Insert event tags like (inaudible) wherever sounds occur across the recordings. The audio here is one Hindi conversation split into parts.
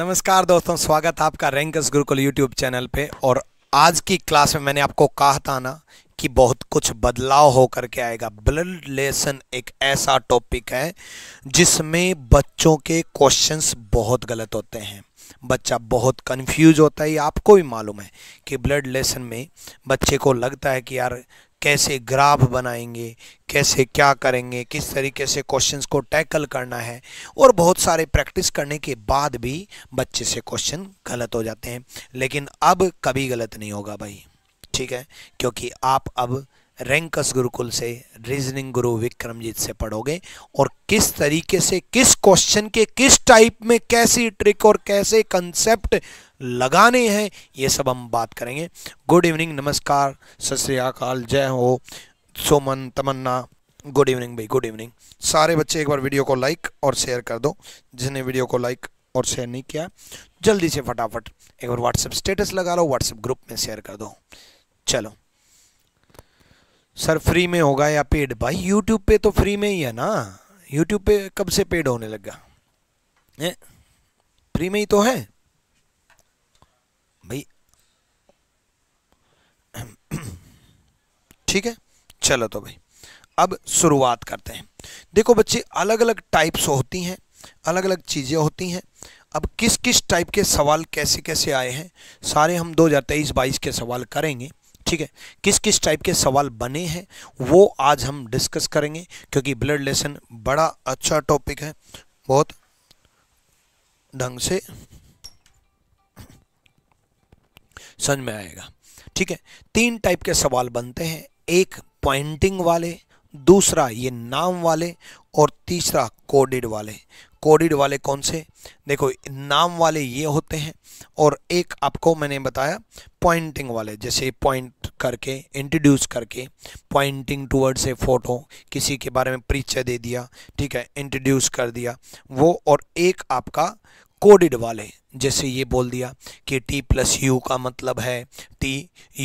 नमस्कार दोस्तों स्वागत है आपका रैंकस गुरुकुल यूट्यूब चैनल पे और आज की क्लास में मैंने आपको कहा था ना कि बहुत कुछ बदलाव हो करके के आएगा ब्लड लेसन एक ऐसा टॉपिक है जिसमें बच्चों के क्वेश्चंस बहुत गलत होते हैं बच्चा बहुत कंफ्यूज होता है ये आपको भी मालूम है कि ब्लड लेसन में बच्चे को लगता है कि यार कैसे ग्राफ बनाएंगे कैसे क्या करेंगे किस तरीके से क्वेश्चंस को टैकल करना है और बहुत सारे प्रैक्टिस करने के बाद भी बच्चे से क्वेश्चन गलत हो जाते हैं लेकिन अब कभी गलत नहीं होगा भाई ठीक है क्योंकि आप अब रैंकस गुरुकुल से रीजनिंग गुरु विक्रमजीत से पढ़ोगे और किस तरीके से किस क्वेश्चन के किस टाइप में कैसी ट्रिक और कैसे कंसेप्ट लगाने हैं ये सब हम बात करेंगे गुड इवनिंग नमस्कार सत श्रीकाल जय हो सोमन तमन्ना गुड इवनिंग भाई गुड इवनिंग सारे बच्चे एक बार वीडियो को लाइक और शेयर कर दो जिसने वीडियो को लाइक और शेयर नहीं किया जल्दी से फटाफट एक बार व्हाट्सएप स्टेटस लगा लो व्हाट्सएप ग्रुप में शेयर कर दो चलो सर फ्री में होगा या पेड भाई यूट्यूब पे तो फ्री में ही है ना यूट्यूब पे कब से पेड होने लगा गया फ्री में ही तो है ठीक है चलो तो भाई अब शुरुआत करते हैं देखो बच्चे अलग अलग टाइप्स होती हैं अलग अलग चीज़ें होती हैं अब किस किस टाइप के सवाल कैसे कैसे आए हैं सारे हम दो हज़ार तेईस बाईस के सवाल करेंगे ठीक है किस किस टाइप के सवाल बने हैं वो आज हम डिस्कस करेंगे क्योंकि ब्लड लेसन बड़ा अच्छा टॉपिक है बहुत ढंग से समझ में आएगा ठीक है तीन टाइप के सवाल बनते हैं एक पॉइंटिंग वाले दूसरा ये नाम वाले और तीसरा कोडेड वाले कोडेड वाले कौन से देखो नाम वाले ये होते हैं और एक आपको मैंने बताया पॉइंटिंग वाले जैसे पॉइंट करके इंट्रोड्यूस करके पॉइंटिंग टूवर्ड्स ए फोटो किसी के बारे में परिचय दे दिया ठीक है इंट्रोड्यूस कर दिया वो और एक आपका कोडेड वाले जैसे ये बोल दिया कि टी प्लस यू का मतलब है टी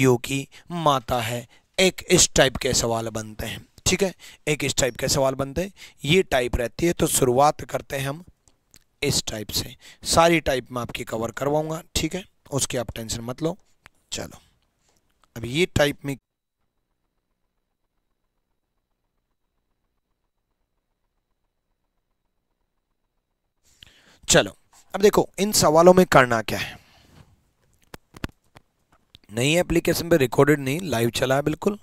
यू की माता है एक इस टाइप के सवाल बनते हैं ठीक है एक इस टाइप के सवाल बनते हैं ये टाइप रहती है तो शुरुआत करते हैं हम इस टाइप से सारी टाइप मैं आपकी कवर करवाऊंगा ठीक है उसकी आप टेंशन मत लो चलो अब ये टाइप में चलो अब देखो इन सवालों में करना क्या है नहीं एप्लीकेशन पे रिकॉर्डेड नहीं लाइव चला है बिल्कुल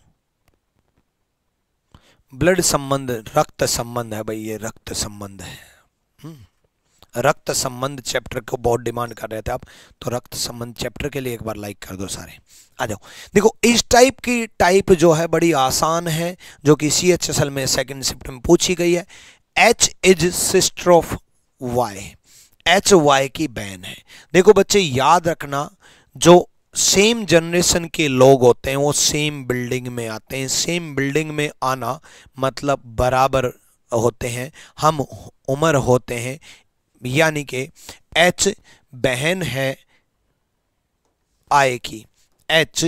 ब्लड संबंध रक्त संबंध है भाई ये रक्त संबंध है हम्म। रक्त संबंध चैप्टर को बहुत डिमांड कर रहे थे आप तो रक्त संबंध चैप्टर के लिए एक बार लाइक कर दो सारे आ जाओ देखो इस टाइप की टाइप जो है बड़ी आसान है जो कि सी एच एस एल में सेकेंड शिफ्ट में पूछी गई है H is sister of Y H Y की बैन है देखो बच्चे याद रखना जो सेम जनरेशन के लोग होते हैं वो सेम बिल्डिंग में आते हैं सेम बिल्डिंग में आना मतलब बराबर होते हैं हम उम्र होते हैं यानी कि एच बहन है आय की एच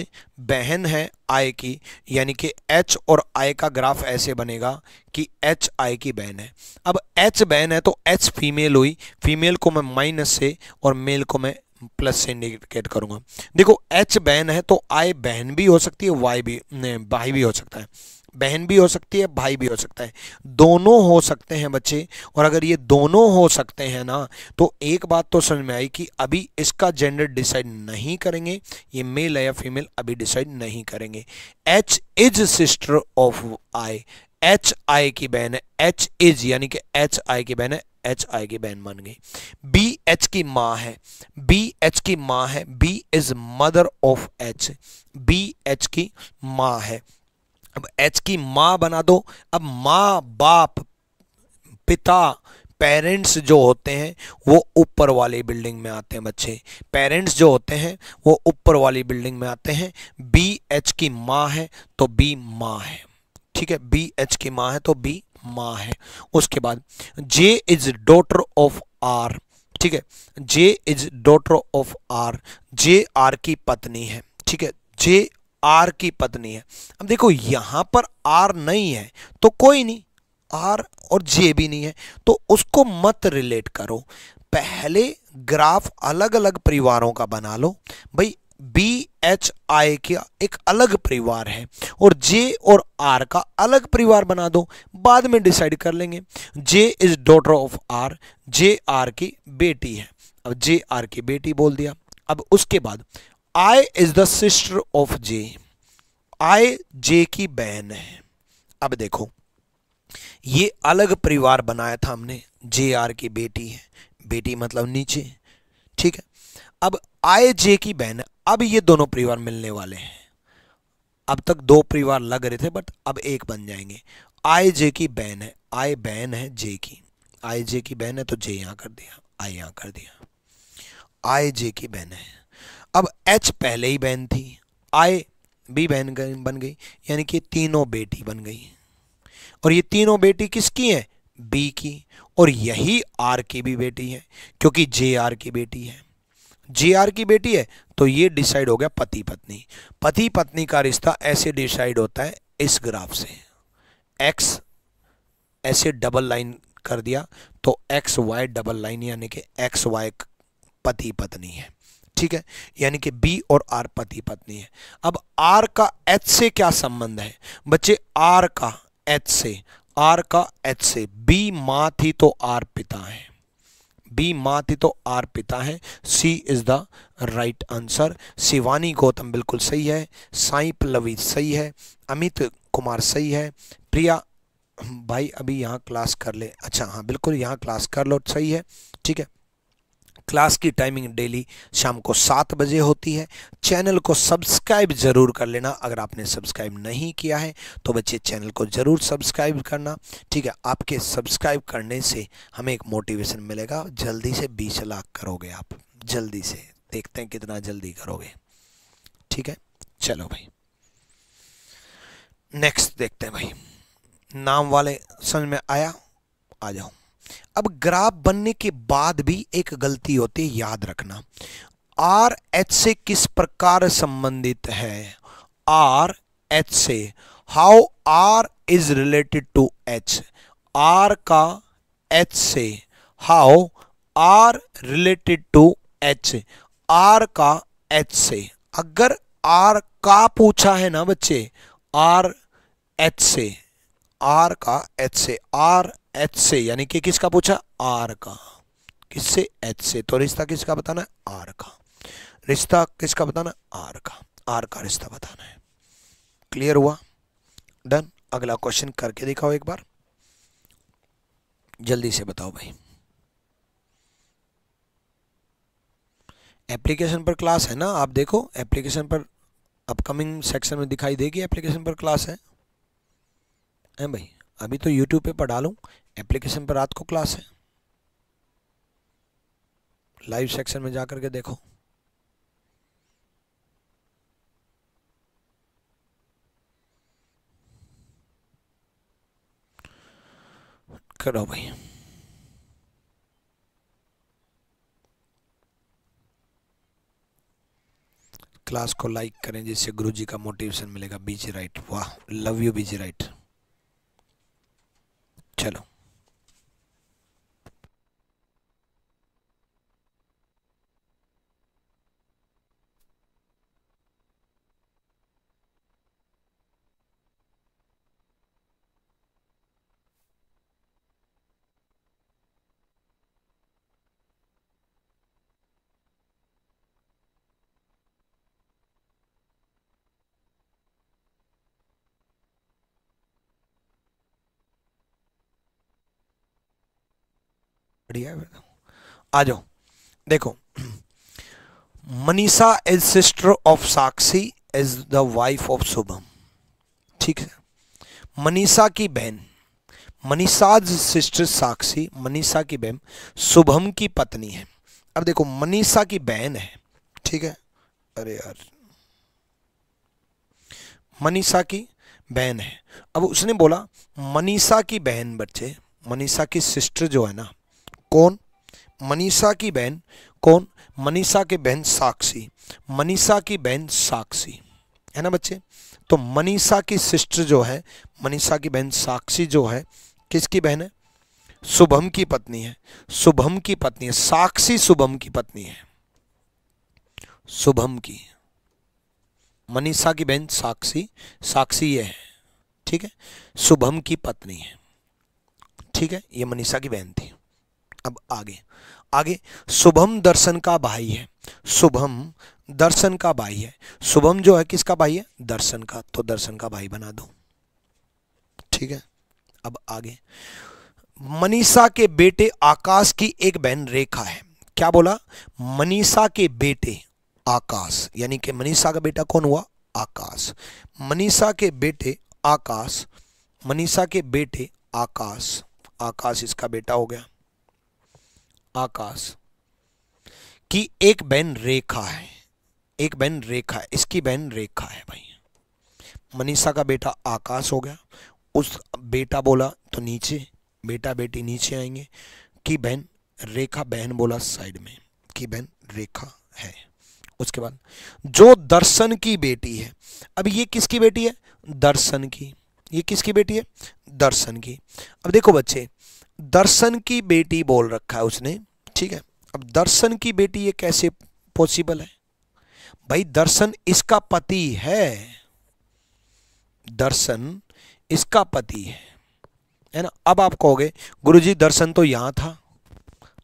बहन है आय की यानी कि एच और आय का ग्राफ ऐसे बनेगा कि एच आय की बहन है अब एच बहन है तो एच फीमेल हुई फीमेल को मैं माइनस से और मेल को मैं प्लस से इंडिकेट करूंगा देखो एच बहन है तो आई बहन भी हो सकती है वाई भी भाई भी हो सकता है बहन भी हो सकती है भाई भी हो सकता है दोनों हो सकते हैं बच्चे और अगर ये दोनों हो सकते हैं ना तो एक बात तो समझ में आई कि अभी इसका जेंडर डिसाइड नहीं करेंगे ये मेल है या फीमेल अभी डिसाइड नहीं करेंगे H is sister of I H I की बहन है एच इज यानी कि एच आई की बहन है एच आई की बहन बन गई बी एच की माँ है बी एच की माँ है B is mother of H B H की माँ है अब एच की माँ बना दो अब माँ बाप पिता पेरेंट्स जो होते हैं वो ऊपर वाली बिल्डिंग में आते हैं बच्चे पेरेंट्स जो होते हैं वो ऊपर वाली बिल्डिंग में आते हैं बी एच की माँ है तो बी माँ है ठीक है बी एच की माँ है तो बी माँ है उसके बाद J is daughter of R ठीक है J is daughter of R J R की पत्नी है ठीक है जे आर की पत्नी है अब देखो यहाँ पर आर नहीं है तो कोई नहीं आर और जे भी नहीं है तो उसको मत रिलेट करो पहले ग्राफ अलग अलग परिवारों का बना लो भाई बी एच आई का एक अलग परिवार है और जे और आर का अलग परिवार बना दो बाद में डिसाइड कर लेंगे J is daughter of R J R की बेटी है अब जे आर की बेटी बोल दिया अब उसके बाद I is the sister of J I J की बहन है अब देखो ये अलग परिवार बनाया था हमने जे आर की बेटी है बेटी मतलब नीचे ठीक है अब आई जे की बहन अब ये दोनों परिवार मिलने वाले हैं अब तक दो परिवार लग रहे थे बट अब एक बन जाएंगे आई जे की बहन है आई बहन है जे की आई जे की बहन है तो जे यहां कर दिया आई यहां कर दिया आई जे की बहन है अब एच पहले ही बहन थी आई भी बहन बन गई यानी कि तीनों बेटी बन गई और ये तीनों बेटी किसकी है बी की और यही आर की भी बेटी है क्योंकि जे आर की बेटी है जी आर की बेटी है तो ये डिसाइड हो गया पति पत्नी पति पत्नी का रिश्ता ऐसे डिसाइड होता है इस ग्राफ से एक्स ऐसे डबल लाइन कर दिया तो एक्स वाई डबल लाइन यानी कि एक्स वाई पति पत्नी है ठीक है यानी कि बी और आर पति पत्नी है अब आर का एच से क्या संबंध है बच्चे आर का एच से आर का एच से बी माँ थी तो आर पिता है बी माति तो आर पिता है C is the right answer Shivani Gautam बिल्कुल सही है साई पल्लवी सही है अमित कुमार सही है प्रिया भाई अभी यहाँ क्लास कर ले अच्छा हाँ बिल्कुल यहाँ क्लास कर लो सही है ठीक है क्लास की टाइमिंग डेली शाम को सात बजे होती है चैनल को सब्सक्राइब ज़रूर कर लेना अगर आपने सब्सक्राइब नहीं किया है तो बच्चे चैनल को ज़रूर सब्सक्राइब करना ठीक है आपके सब्सक्राइब करने से हमें एक मोटिवेशन मिलेगा जल्दी से बीस लाख करोगे आप जल्दी से देखते हैं कितना जल्दी करोगे ठीक है चलो भाई नेक्स्ट देखते हैं भाई नाम वाले समझ में आया आ जाओ अब ग्राफ बनने के बाद भी एक गलती होती है याद रखना आर एच से किस प्रकार संबंधित है आर एच से how R is related to H R का एच से how R related to H R का एच से अगर आर का पूछा है ना बच्चे आर एच से आर का एच से आर एच से यानी कि किसका पूछा आर का किससे एच से तो रिश्ता किसका बताना है आर का रिश्ता किसका बताना आर का आर का रिश्ता बताना है क्लियर हुआ डन अगला क्वेश्चन करके दिखाओ एक बार जल्दी से बताओ भाई एप्लीकेशन पर क्लास है ना आप देखो एप्लीकेशन पर अपकमिंग सेक्शन में दिखाई देगी एप्लीकेशन पर क्लास है हैं भाई अभी तो यूट्यूब पे पढ़ा लूँ एप्लीकेशन पर रात को क्लास है लाइव सेक्शन में जा करके के देखो करो भाई क्लास को लाइक करें जिससे गुरुजी का मोटिवेशन मिलेगा बीजी राइट वाह love you BG right Chalo. बढ़िया है तो। आ जाओ देखो Manisha is sister of Sakshi is the wife of Shubham ठीक है मनीषा की बहन मनीषा सिस्टर साक्षी मनीषा की बहन शुभम की पत्नी है अब देखो मनीषा की बहन है ठीक है अरे यार मनीषा की बहन है अब उसने बोला मनीषा की बहन बच्चे मनीषा की सिस्टर जो है ना कौन मनीषा की बहन कौन मनीषा के बहन साक्षी मनीषा की बहन साक्षी है ना बच्चे तो मनीषा की सिस्टर जो है मनीषा की बहन साक्षी जो है किसकी बहन है शुभम की पत्नी है शुभम की पत्नी है साक्षी शुभम की पत्नी है शुभम की मनीषा की बहन साक्षी साक्षी ये है ठीक है शुभम की पत्नी है ठीक है ये मनीषा की बहन थी अब आगे आगे शुभम दर्शन का भाई है शुभम दर्शन का भाई है शुभम जो है किसका भाई है दर्शन का तो दर्शन का भाई बना दो ठीक है अब आगे मनीषा के बेटे आकाश की एक बहन रेखा है क्या बोला मनीषा के बेटे आकाश यानी कि मनीषा का बेटा कौन हुआ आकाश मनीषा के बेटे आकाश मनीषा के बेटे आकाश आकाश इसका बेटा हो गया आकाश की एक बहन रेखा है एक बहन रेखा है इसकी बहन रेखा है भाई मनीषा का बेटा आकाश हो गया उस बेटा बोला तो नीचे बेटा बेटी नीचे आएंगे की बहन रेखा बहन बोला साइड में की बहन रेखा है उसके बाद जो दर्शन की बेटी है अब ये किसकी बेटी है दर्शन की ये किसकी बेटी है दर्शन की अब देखो बच्चे दर्शन की बेटी बोल रखा है उसने ठीक है अब दर्शन की बेटी ये कैसे पॉसिबल है भाई दर्शन इसका पति है दर्शन इसका पति है है ना अब आप कहोगे गुरुजी दर्शन तो यहां था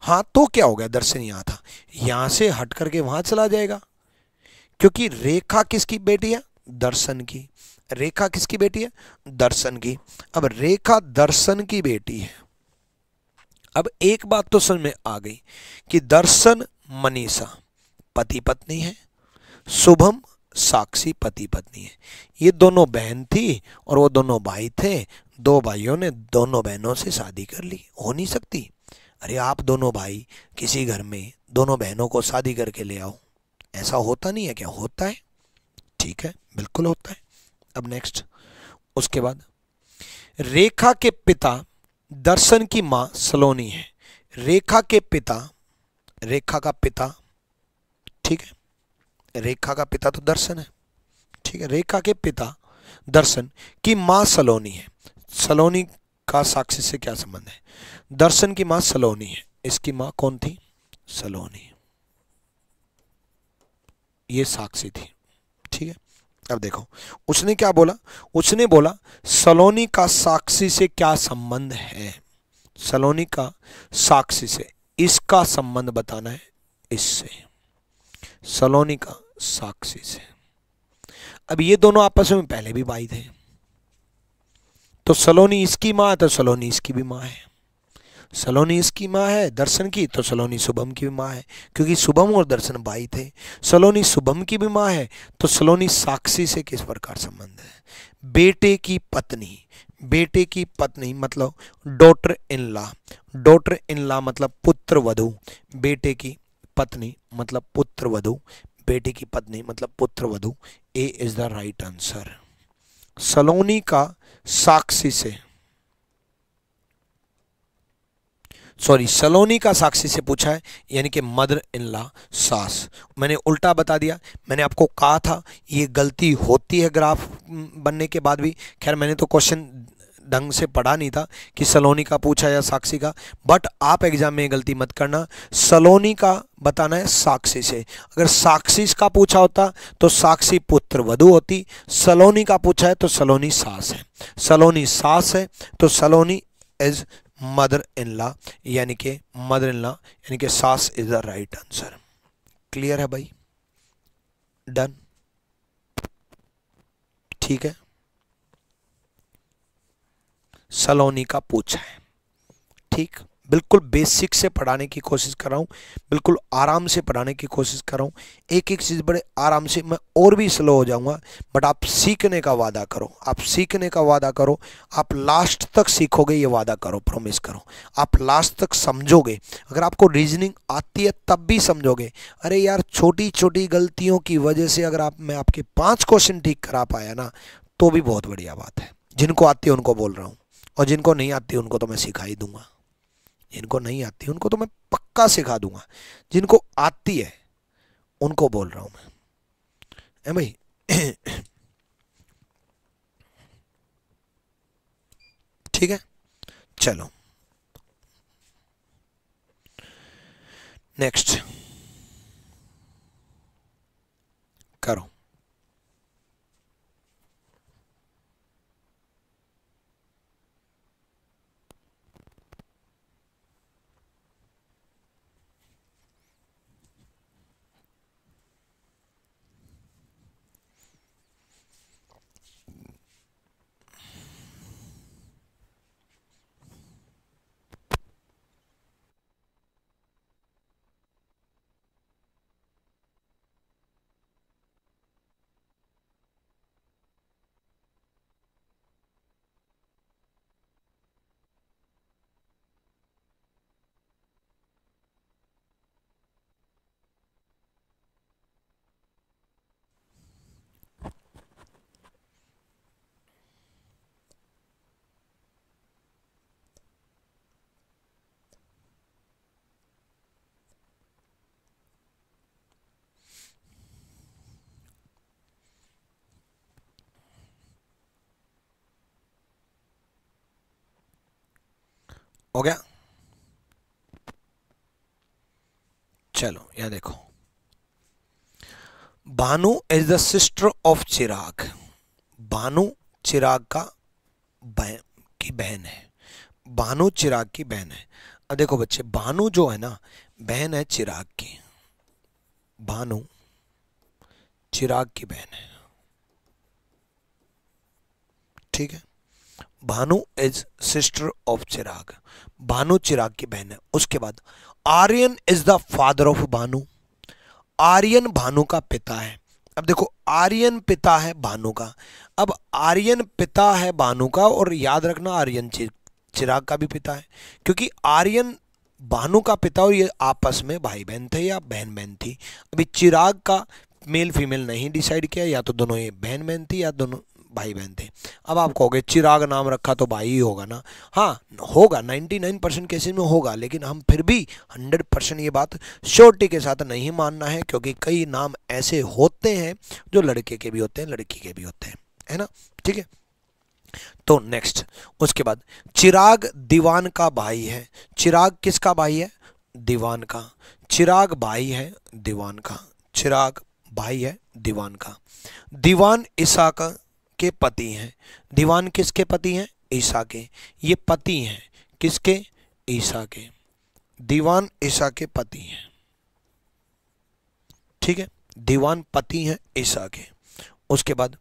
हाँ तो क्या हो गया दर्शन यहां था यहां से हट करके वहां चला जाएगा क्योंकि रेखा किसकी बेटी है दर्शन की रेखा किसकी बेटी है दर्शन की अब रेखा दर्शन की बेटी है अब एक बात तो समझ में आ गई कि दर्शन मनीषा पति पत्नी है शुभम साक्षी पति पत्नी है ये दोनों बहन थी और वो दोनों भाई थे दो भाइयों ने दोनों बहनों से शादी कर ली हो नहीं सकती अरे आप दोनों भाई किसी घर में दोनों बहनों को शादी करके ले आओ ऐसा होता नहीं है क्या होता है ठीक है बिल्कुल होता है अब नेक्स्ट उसके बाद रेखा के पिता दर्शन की मां सलोनी है रेखा के पिता रेखा का पिता ठीक है रेखा का पिता तो दर्शन है ठीक है रेखा के पिता दर्शन की मां सलोनी है सलोनी का साक्षी से क्या संबंध है दर्शन की मां सलोनी है इसकी मां कौन थी सलोनी ये साक्षी थी अब देखो उसने क्या बोला उसने बोला सलोनी का साक्षी से क्या संबंध है सलोनी का साक्षी से इसका संबंध बताना है इससे सलोनी का साक्षी से अब ये दोनों आपस में पहले भी भाई थे तो सलोनी इसकी माँ है तो सलोनी इसकी भी माँ है सलोनी इसकी माँ है दर्शन की तो सलोनी शुभम की भी माँ है क्योंकि शुभम और दर्शन भाई थे सलोनी शुभम की भी माँ है तो सलोनी साक्षी से किस प्रकार संबंध है बेटे की पत्नी बेटे की पत्नी मतलब daughter in La daughter in ला मतलब पुत्र वधु बेटे की पत्नी मतलब पुत्र वधु बेटे की पत्नी मतलब पुत्र वधु A is the right answer Saloni का साक्षी से सॉरी सलोनी का साक्षी से पूछा है यानी कि मदर इन ला सास मैंने उल्टा बता दिया मैंने आपको कहा था ये गलती होती है ग्राफ बनने के बाद भी खैर मैंने तो क्वेश्चन ढंग से पढ़ा नहीं था कि सलोनी का पूछा या साक्षी का बट आप एग्ज़ाम में गलती मत करना सलोनी का बताना है साक्षी से अगर साक्षी का पूछा होता तो साक्षी पुत्र वधु होती सलोनी का पूछा है तो सलोनी सास है सलोनी सास है तो सलोनी इज मदर इन ला यानी कि मदर इन ला यानी कि सास is the right answer clear है भाई डन ठीक है सलोनी का पूछा है ठीक बिल्कुल बेसिक से पढ़ाने की कोशिश कर रहा हूँ बिल्कुल आराम से पढ़ाने की कोशिश कर रहा हूँ एक एक चीज़ बड़े आराम से मैं और भी स्लो हो जाऊँगा बट आप सीखने का वादा करो आप सीखने का वादा करो आप लास्ट तक सीखोगे ये वादा करो प्रोमिस करो आप लास्ट तक समझोगे अगर आपको रीजनिंग आती है तब भी समझोगे अरे यार छोटी छोटी गलतियों की वजह से अगर आप मैं आपके पाँच क्वेश्चन ठीक करा पाया ना तो भी बहुत बढ़िया बात है जिनको आती है उनको बोल रहा हूँ और जिनको नहीं आती उनको तो मैं सिखा ही दूंगा जिनको नहीं आती उनको तो मैं पक्का सिखा दूंगा जिनको आती है उनको बोल रहा हूं मैं भाई ठीक है चलो नेक्स्ट करो हो गया चलो यह देखो Bhanu is the sister of Chirag Bhanu Chirag का बहन की बहन है भानु चिराग की बहन है अब देखो बच्चे भानु जो है ना बहन है चिराग की भानु चिराग की बहन है ठीक है Bhanu is sister of Chirag Bhanu Chirag की बहन है उसके बाद Aryan is the father of Bhanu Aryan Bhanu का पिता है अब देखो आर्यन पिता है भानु का अब आर्यन पिता है भानु का और याद रखना आर्यन चिराग का भी पिता है क्योंकि आर्यन भानु का पिता और ये आपस में भाई बहन थे या बहन बहन थी अभी चिराग का मेल फीमेल नहीं डिसाइड किया या तो दोनों ये बहन बहन थी या दोनों भाई बहन थे अब आप कहोगे चिराग नाम रखा तो भाई ही होगा ना हाँ होगा 99 परसेंट केसेज में होगा लेकिन हम फिर भी 100 परसेंट ये बात श्योरिटी के साथ नहीं मानना है क्योंकि कई नाम ऐसे होते हैं जो लड़के के भी होते हैं लड़की के भी होते हैं है ना ठीक है तो नेक्स्ट उसके बाद चिराग दीवान का भाई है चिराग किसका भाई है दीवान का चिराग भाई है दीवान का चिराग भाई है दीवान का दीवान ईसा का के पति हैं दीवान किसके पति हैं ईसा के ये पति हैं किसके ईसा के दीवान ईसा के पति हैं ठीक है दीवान पति हैं ईसा के उसके बाद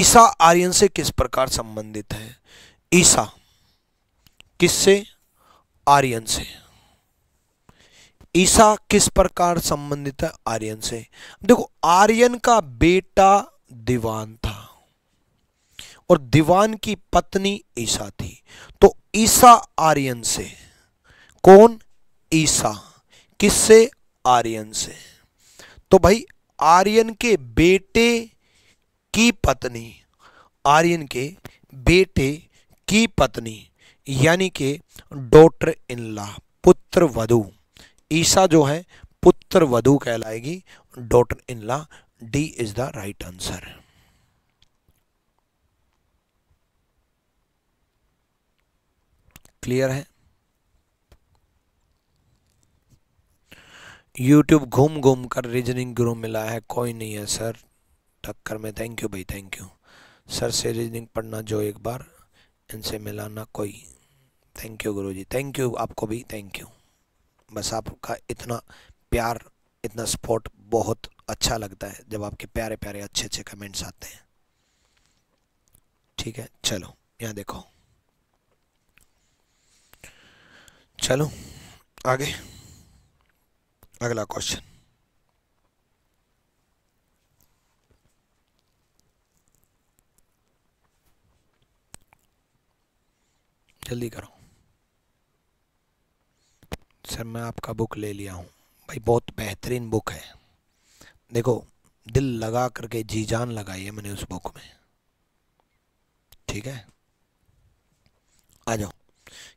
ईसा आर्यन से किस प्रकार संबंधित है ईसा किससे आर्यन से ईसा किस प्रकार संबंधित है आर्यन से देखो आर्यन का बेटा दीवान था और दीवान की पत्नी ईसा थी तो ईसा आर्यन से कौन ईसा किससे आर्यन से तो भाई आर्यन के बेटे की पत्नी आर्यन के बेटे की पत्नी यानी के डॉटर इनला पुत्र वधु ईसा जो है पुत्र वधु कहलाएगी daughter in law D is the right answer clear है यूट्यूब घूम घूम कर रीजनिंग गुरु मिला है कोई नहीं है सर टक्कर में थैंक यू भाई थैंक यू सर से रीजनिंग पढ़ना जो एक बार इनसे मिलाना कोई थैंक यू गुरु जी थैंक यू आपको भी थैंक यू बस आपका इतना प्यार इतना सपोर्ट बहुत अच्छा लगता है जब आपके प्यारे प्यारे अच्छे अच्छे कमेंट्स आते हैं ठीक है चलो यहाँ देखो चलो आगे अगला क्वेश्चन जल्दी करो सर मैं आपका बुक ले लिया हूँ भाई बहुत बेहतरीन बुक है देखो दिल लगा करके जी जान लगाई है मैंने उस बुक में ठीक है आ जाओ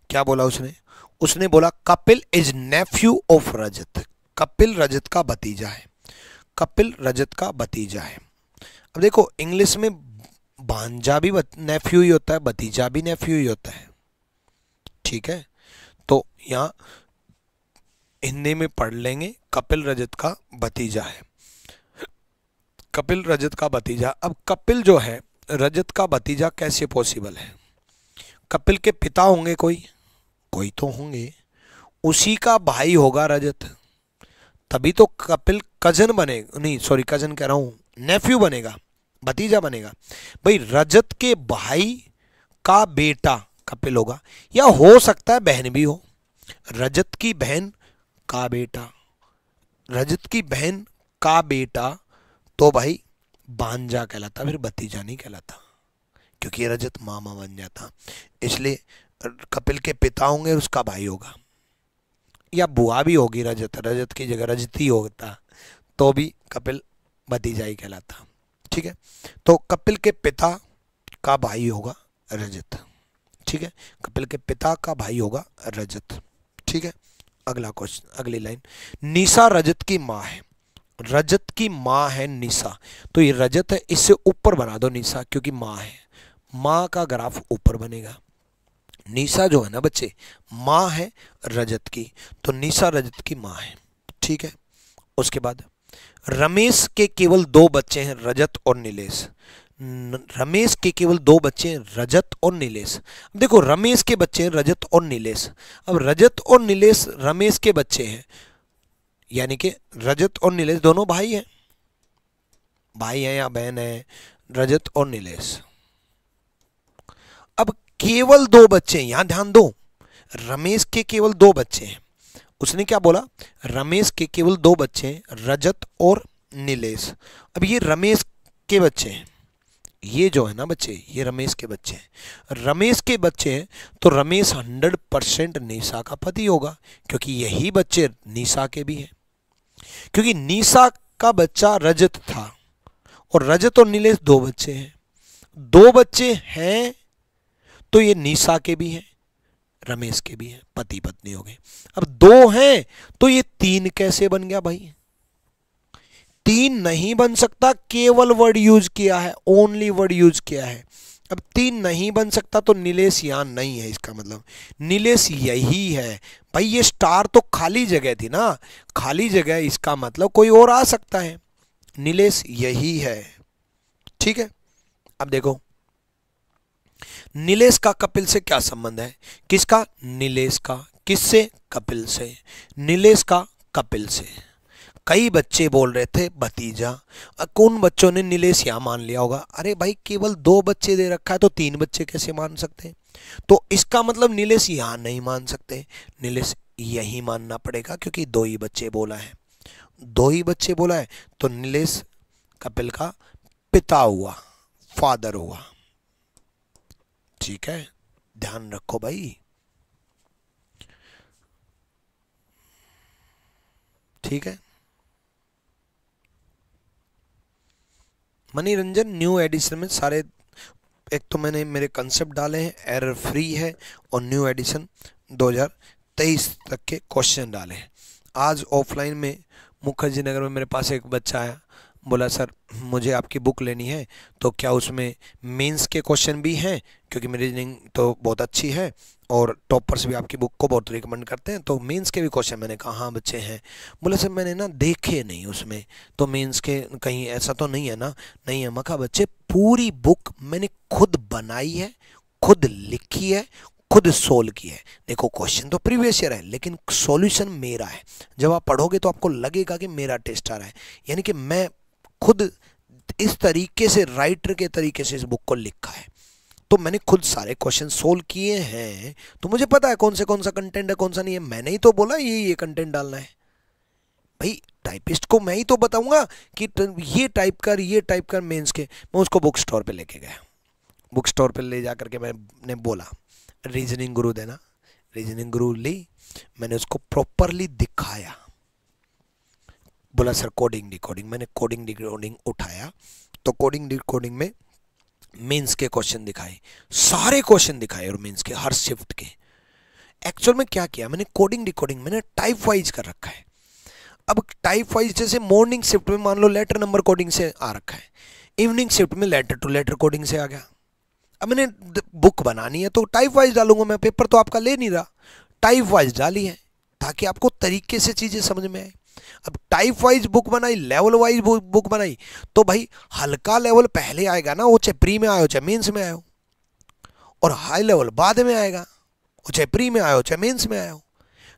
क्या बोला उसने उसने बोला Kapil is nephew of Rajat Kapil Rajat का भतीजा है कपिल रजत का भतीजा है अब देखो इंग्लिश में भांजा भी नेफ्यू ही होता है भतीजा भी नेफ्यू ही होता है ठीक है तो यहाँ हिंदी में पढ़ लेंगे कपिल रजत का भतीजा है कपिल रजत का भतीजा अब कपिल जो है रजत का भतीजा कैसे पॉसिबल है कपिल के पिता होंगे कोई कोई तो होंगे उसी का भाई होगा रजत तभी तो कपिल कजन बने नहीं सॉरी कजन कह रहा हूं नेफ्यू बनेगा भतीजा बनेगा भाई रजत के भाई का बेटा कपिल होगा या हो सकता है बहन भी हो रजत की बहन का बेटा रजत की बहन का बेटा तो भाई बांजा कहलाता फिर भतीजा नहीं कहलाता क्योंकि रजत मामा बन जाता इसलिए कपिल के पिता होंगे उसका भाई होगा या बुआ भी होगी रजत रजत की जगह रजती होता तो भी कपिल भतीजा ही कहलाता ठीक है तो कपिल के पिता का भाई होगा रजत ठीक है कपिल के पिता का भाई होगा रजत ठीक है अगला क्वेश्चन अगली लाइन निशा रजत की माँ है रजत की माँ है निशा तो ये रजत है इससे ऊपर बना दो निशा क्योंकि माँ है माँ का ग्राफ ऊपर बनेगा निशा जो है ना बच्चे माँ है रजत की तो निशा रजत की माँ है ठीक है उसके बाद रमेश के केवल दो बच्चे हैं रजत और नीलेश रमेश के केवल दो बच्चे हैं रजत और नीलेश अब देखो रमेश के बच्चे हैं रजत और नीलेश अब रजत और नीलेश रमेश के बच्चे हैं यानी कि रजत और नीलेश दोनों भाई हैं भाई हैं या बहन है रजत और नीलेश केवल दो बच्चे हैं ध्यान दो रमेश के केवल दो बच्चे हैं उसने क्या बोला रमेश के केवल दो बच्चे हैं रजत और नीलेष अब ये रमेश के बच्चे हैं ये जो है ना बच्चे ये रमेश के बच्चे हैं रमेश के बच्चे हैं तो रमेश हंड्रेड परसेंट निशा का पति होगा क्योंकि यही बच्चे निशा के भी हैं क्योंकि निशा का बच्चा रजत था और रजत और नीलेष दो बच्चे हैं दो बच्चे हैं तो ये निशा के भी हैं रमेश के भी हैं पति पत्नी हो गए अब दो हैं तो ये तीन कैसे बन गया भाई तीन नहीं बन सकता केवल वर्ड यूज किया है ओनली वर्ड यूज किया है अब तीन नहीं बन सकता तो नीलेश यहां नहीं है इसका मतलब नीलेश यही है भाई ये स्टार तो खाली जगह थी ना खाली जगह इसका मतलब कोई और आ सकता है नीलेश यही है ठीक है अब देखो नीलेश का कपिल से क्या संबंध है किसका नीलेश का किससे कपिल से नीलेश का कपिल से कई बच्चे बोल रहे थे भतीजा कौन बच्चों ने नीलेश यहाँ मान लिया होगा अरे भाई केवल दो बच्चे दे रखा है तो तीन बच्चे कैसे मान सकते हैं तो इसका मतलब नीलेश यहाँ नहीं मान सकते नीलेश यही मानना पड़ेगा क्योंकि दो ही बच्चे बोला है दो ही बच्चे बोला है तो नीलेश कपिल का पिता हुआ फादर हुआ ठीक है ध्यान रखो भाई ठीक है रंजन न्यू एडिशन में सारे एक तो मैंने मेरे कंसेप्ट डाले हैं एरर फ्री है और न्यू एडिशन 2023 तक के क्वेश्चन डाले हैं आज ऑफलाइन में मुखर्जी नगर में मेरे पास एक बच्चा आया बोला सर मुझे आपकी बुक लेनी है तो क्या उसमें मेंस के क्वेश्चन भी हैं क्योंकि मेरी रीजनिंग तो बहुत अच्छी है और टॉपर्स भी आपकी बुक को बहुत रिकमेंड करते हैं तो मेंस के भी क्वेश्चन मैंने कहा हाँ बच्चे हैं बोले सर मैंने ना देखे नहीं उसमें तो मेंस के कहीं ऐसा तो नहीं है ना नहीं है मका बच्चे पूरी बुक मैंने खुद बनाई है खुद लिखी है खुद सोल्व की है देखो क्वेश्चन तो प्रीवियस ईयर है लेकिन सॉल्यूशन मेरा है जब आप पढ़ोगे तो आपको लगेगा कि मेरा टेस्ट आ रहा है यानी कि मैं खुद इस तरीके से राइटर के तरीके से इस बुक को लिखा है तो मैंने खुद सारे क्वेश्चन सोल्व किए हैं तो मुझे पता है कौन से कौन सा कंटेंट है कौन सा नहीं है मैंने ही तो बोला ये ये कंटेंट डालना है भाई टाइपिस्ट को मैं ही तो बताऊंगा कि तो ये टाइप कर ये टाइप कर मेंस के मैं उसको बुक स्टोर पे लेके गया बुक स्टोर पे ले जा करके मैंने बोला रीजनिंग गुरु देना रीजनिंग गुरु ली मैंने उसको प्रॉपरली दिखाया बोला सर कोडिंग डिकोडिंग मैंने कोडिंग डिकोडिंग उठाया तो कोडिंग डिकोडिंग में मेंस के क्वेश्चन दिखाए सारे क्वेश्चन दिखाए और मेंस के हर शिफ्ट के एक्चुअल में क्या किया मैंने कोडिंग डिकोडिंग मैंने टाइप वाइज कर रखा है अब टाइप वाइज जैसे मॉर्निंग शिफ्ट में मान लो लेटर नंबर कोडिंग से आ रखा है इवनिंग शिफ्ट में लेटर टू लेटर कोडिंग से आ गया अब मैंने बुक बनानी है तो टाइप वाइज डालूंगा मैं पेपर तो आपका ले नहीं रहा टाइप वाइज डाली है ताकि आपको तरीके से चीज़ें समझ में आए अब टाइप वाइज बुक बनाई लेवल वाइज बुक बनाई तो भाई हल्का लेवल पहले आएगा ना वो चाहे प्री में आयो चाहे मेंस में आयो और हाई लेवल बाद में आएगा वो चाहे प्री में आयो चाहे मेंस में आयो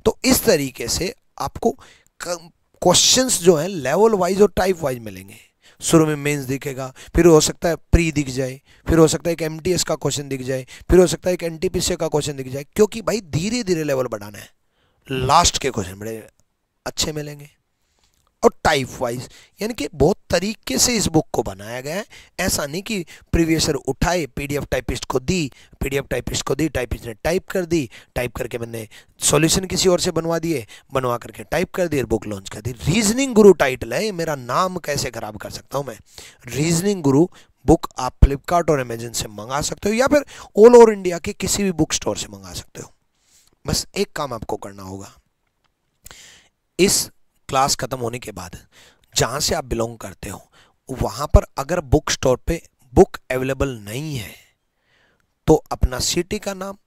तो इस तरीके से आपको क्वेश्चंस जो हैं लेवल वाइज और टाइप वाइज मिलेंगे शुरू में मेंस दिखेगा फिर हो सकता है प्री दिख जाए फिर हो सकता है एक एमटीएस का क्वेश्चन दिख जाए फिर हो सकता है एक एनटीपीसी का क्वेश्चन दिख जाए क्योंकि भाई धीरे धीरे लेवल बढ़ाना है लास्ट के क्वेश्चन बड़े अच्छे मिलेंगे और टाइप वाइज यानी कि बहुत तरीके से इस बुक को बनाया गया है ऐसा नहीं कि प्रीवियसर उठाए पीडीएफ टाइपिस्ट को दी पीडीएफ टाइपिस्ट को दी टाइपिस्ट ने टाइप कर दी टाइप करके मैंने सॉल्यूशन किसी और से बनवा दिए बनवा करके टाइप कर दी और बुक लॉन्च कर दी रीजनिंग गुरु टाइटल है मेरा नाम कैसे ख़राब कर सकता हूँ मैं रीजनिंग गुरु बुक आप फ्लिपकार्ट और अमेजन से मंगा सकते हो या फिर ऑल ओवर इंडिया के किसी भी बुक स्टोर से मंगा सकते हो बस एक काम आपको करना होगा इस क्लास ख़त्म होने के बाद जहाँ से आप बिलोंग करते हो वहाँ पर अगर बुक स्टोर पे बुक अवेलेबल नहीं है तो अपना सिटी का नाम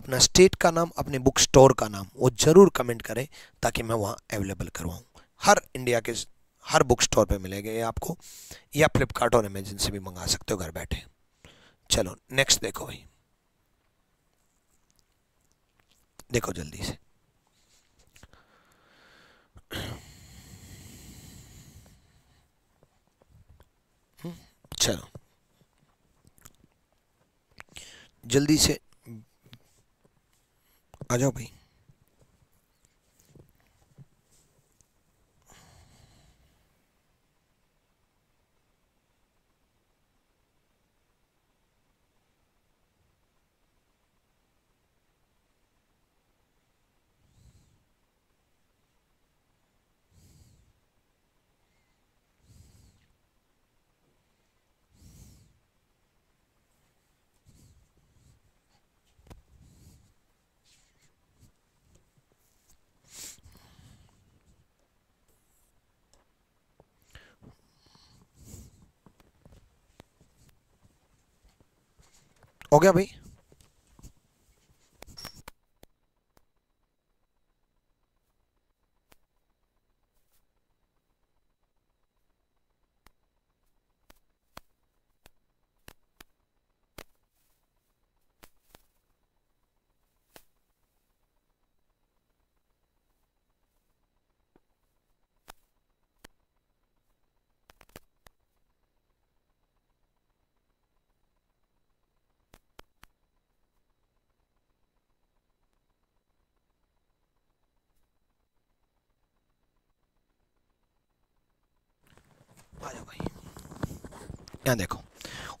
अपना स्टेट का नाम अपने बुक स्टोर का नाम वो ज़रूर कमेंट करें ताकि मैं वहाँ अवेलेबल करवाऊँ हर इंडिया के हर बुक स्टोर पर मिलेगा ये आपको या फ्लिपकार्ट और अमेजन से भी मंगा सकते हो घर बैठे चलो नेक्स्ट देखो भाई देखो जल्दी से चलो जल्दी से आ जाओ भाई हो गया भाई यहां देखो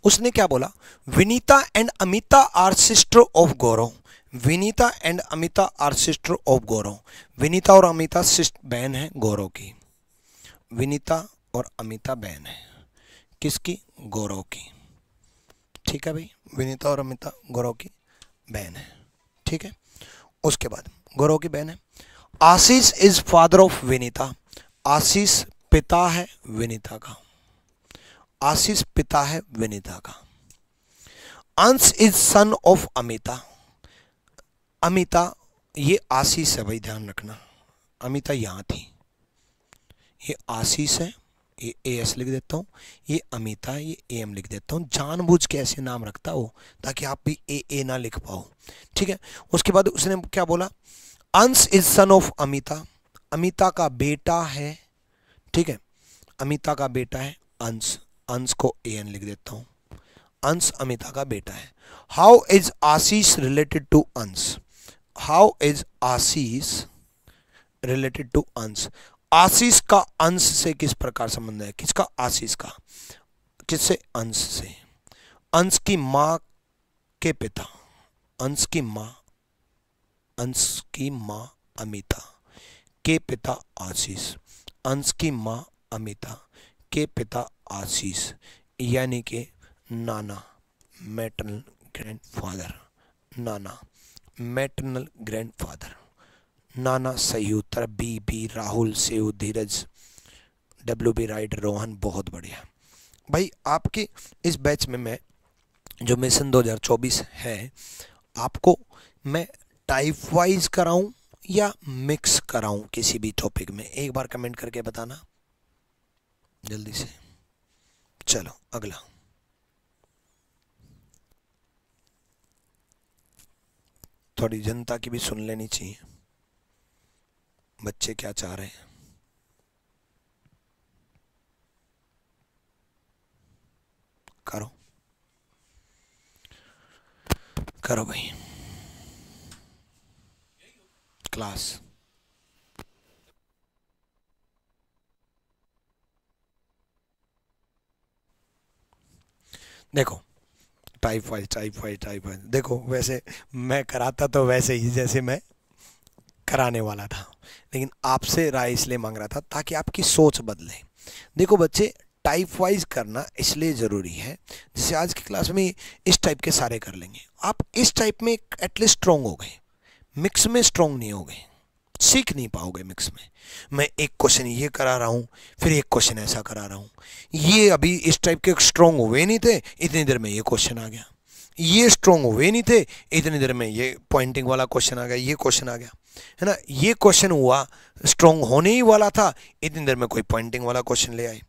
उसने क्या बोला Vinita and Amita are sister of Gaurav Vinita and Amita are sister of Gaurav Vinita और अमिता सिस्ट बहन है गौरव की विनीता और अमिता बहन है किसकी गौरव की ठीक है भाई विनीता और अमिता गौरव की बहन है ठीक है उसके बाद गौरव की बहन है Ashish is father of Vinita Ashish पिता है विनीता का आशीष पिता है विनीता का Ansh is son of Amita Amita ये आशीष है भाई ध्यान रखना अमिता यहां थी ये आशीष है ये ए एस लिख देता हूँ ये अमिता ये ए एम लिख देता हूँ जानबूझ के ऐसे नाम रखता हो ताकि आप भी ए ए ना लिख पाओ ठीक है उसके बाद उसने क्या बोला Ansh is son of Amita Amita का बेटा है ठीक है अमिता का बेटा है अंश अंश को ए एन लिख देता हूं अंश अमिता का बेटा है how is Ashish related to Ansh how is Ashish related to Ansh Ashish का अंश से किस प्रकार संबंध है किसका आशीष का किससे अंश से अंश की मां के पिता अंश की मां अंश की मां अमिता के पिता आशीष अंश की मां अमिता के पिता आशीष यानी के नाना मैटरनल फादर नाना मैटरनल फादर नाना सही उत्तर बी बी राहुल सेव Dheeraj W B right Rohan बहुत बढ़िया भाई आपके इस बैच में मैं जो मिशन 2024 है आपको मैं टाइप वाइज कराऊं या मिक्स कराऊं किसी भी टॉपिक में एक बार कमेंट करके बताना जल्दी से चलो अगला थोड़ी जनता की भी सुन लेनी चाहिए बच्चे क्या चाह रहे हैं करो करो भाई क्लास देखो type wise type wise type wise देखो वैसे मैं कराता तो वैसे ही जैसे मैं कराने वाला था लेकिन आपसे राय इसलिए मांग रहा था ताकि आपकी सोच बदले देखो बच्चे टाइप वाइज करना इसलिए ज़रूरी है जैसे आज की क्लास में इस टाइप के सारे कर लेंगे आप इस टाइप में एटलीस्ट स्ट्रोंग हो गए मिक्स में स्ट्रोंग नहीं हो गए सीख नहीं पाओगे मिक्स में मैं एक क्वेश्चन ये करा रहा हूँ फिर एक क्वेश्चन ऐसा करा रहा हूँ ये अभी इस टाइप के स्ट्रॉन्ग हुए नहीं थे इतनी देर में ये क्वेश्चन आ गया ये स्ट्रॉन्ग हुए नहीं थे इतनी देर में ये पॉइंटिंग वाला क्वेश्चन आ गया ये क्वेश्चन आ गया है ना ये क्वेश्चन हुआ स्ट्रॉन्ग होने ही वाला था इतनी देर में कोई पॉइंटिंग वाला क्वेश्चन ले आए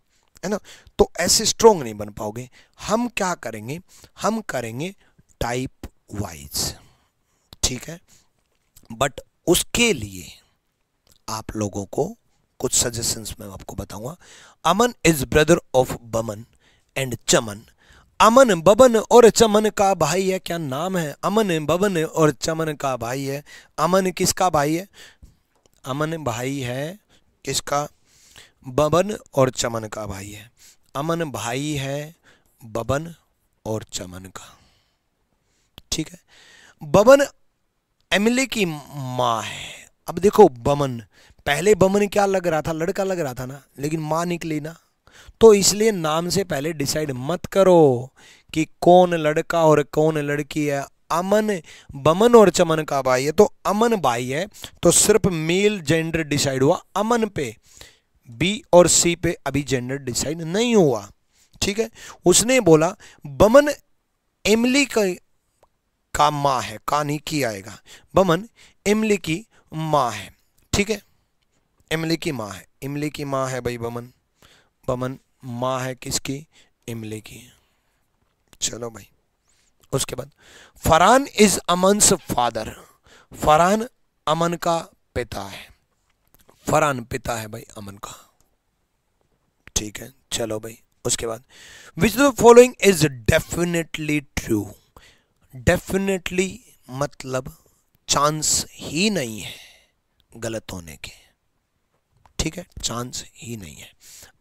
है ना तो ऐसे स्ट्रॉन्ग नहीं बन पाओगे हम क्या करेंगे हम करेंगे टाइप वाइज ठीक है बट उसके लिए आप लोगों को कुछ सजेशंस मैं आपको बताऊंगा Aman is brother of Baman and Chaman Aman Baban और चमन का भाई है क्या नाम है अमन बबन और चमन का भाई है अमन किसका भाई है अमन भाई है किसका बबन और चमन का भाई है अमन भाई है बबन और चमन का ठीक है बबन एमएलए की माँ है अब देखो बमन पहले बमन क्या लग रहा था लड़का लग रहा था ना लेकिन माँ निकली ना तो इसलिए नाम से पहले डिसाइड मत करो कि कौन लड़का और कौन लड़की है अमन बमन और चमन का भाई है तो अमन भाई है तो सिर्फ मेल जेंडर डिसाइड हुआ अमन पे बी और सी पे अभी जेंडर डिसाइड नहीं हुआ ठीक है उसने बोला बमन एमली का का माँ है का नहीं की आएगा बमन इमली की माँ है ठीक है इमली की माँ है इमली की माँ है भाई बमन बमन माँ है किसकी इमली की चलो भाई उसके बाद फरहान इज़ अमनस फादर फरहान अमन का पिता है फरहान पिता है भाई अमन का ठीक है चलो भाई उसके बाद which the following is definitely true definitely मतलब चांस ही नहीं है गलत होने के ठीक है चांस ही नहीं है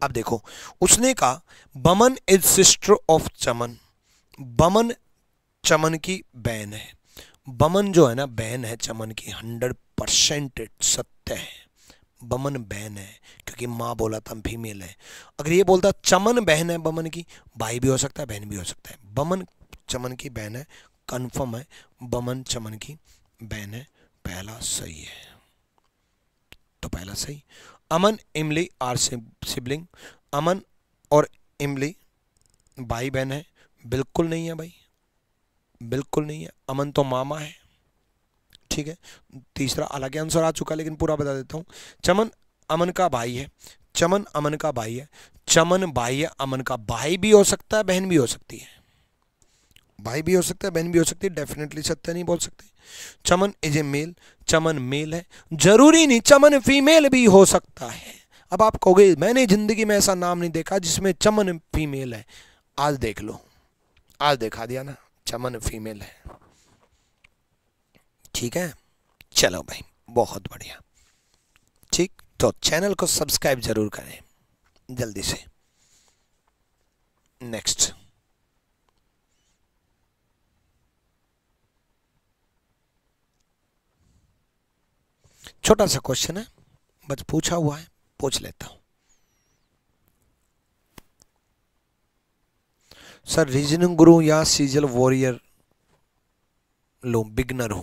अब देखो उसने कहा बमन इज सिस्टर ऑफ चमन बमन चमन की बहन है बमन जो है ना बहन है चमन की हंड्रेड परसेंट सत्य है बमन बहन है क्योंकि माँ बोला था फीमेल है अगर ये बोलता चमन बहन है बमन की भाई भी हो सकता है बहन भी हो सकता है बमन चमन की बहन है कन्फर्म है बमन चमन की बहन है पहला सही है तो पहला सही अमन इमली आर सिबलिंग अमन और इमली भाई बहन है बिल्कुल नहीं है भाई बिल्कुल नहीं है अमन तो मामा है ठीक है तीसरा अलग आंसर आ चुका है लेकिन पूरा बता देता हूँ चमन अमन का भाई है चमन अमन का भाई है चमन भाई है अमन का भाई भी हो सकता है बहन भी हो सकती है भाई भी हो सकता है बहन भी हो सकती है डेफिनेटली सत्य नहीं बोल सकते Chaman is a male Chaman male है जरूरी नहीं चमन फीमेल भी हो सकता है अब आप कहोगे मैंने ज़िंदगी में ऐसा नाम नहीं देखा जिसमें चमन फीमेल है आज देख लो आज देखा दिया ना चमन फीमेल है ठीक है चलो भाई बहुत बढ़िया ठीक तो चैनल को सब्सक्राइब जरूर करें जल्दी से नेक्स्ट छोटा सा क्वेश्चन है बस पूछा हुआ है पूछ लेता हूं सर रीजनिंग गुरु या सीजल वॉरियर लो बिगनर हूं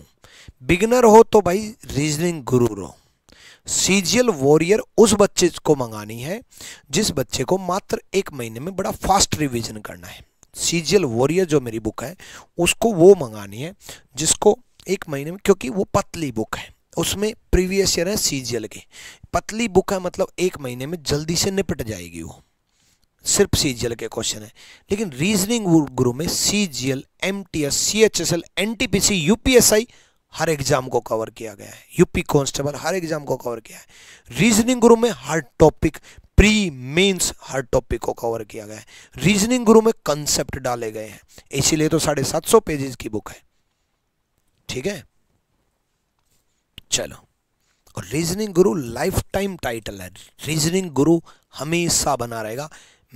बिगनर हो तो भाई रीजनिंग गुरु रहो सीजियल वॉरियर उस बच्चे को मंगानी है जिस बच्चे को मात्र एक महीने में बड़ा फास्ट रिवीजन करना है सीजियल वॉरियर जो मेरी बुक है उसको वो मंगानी है जिसको एक महीने में क्योंकि वो पतली बुक है उसमें प्रीवियस ईयर है सीजीएल के पतली बुक है मतलब एक महीने में जल्दी से निपट जाएगी वो सिर्फ सी जी एल के क्वेश्चन है लेकिन रीजनिंग ग्रुप में C G L M T S C H S L N T P C U P S I हर एग्जाम को कवर किया गया है यूपी कांस्टेबल हर एग्जाम को कवर किया है रीजनिंग गुरु में हर टॉपिक प्री मेंस हर टॉपिक को कवर किया गया है रीजनिंग गुरु में कंसेप्ट डाले गए हैं इसीलिए तो साढ़े सात सौ पेजेस की बुक है ठीक है चलो और reasoning guru life time title है रीजनिंग गुरु हमेशा बना रहेगा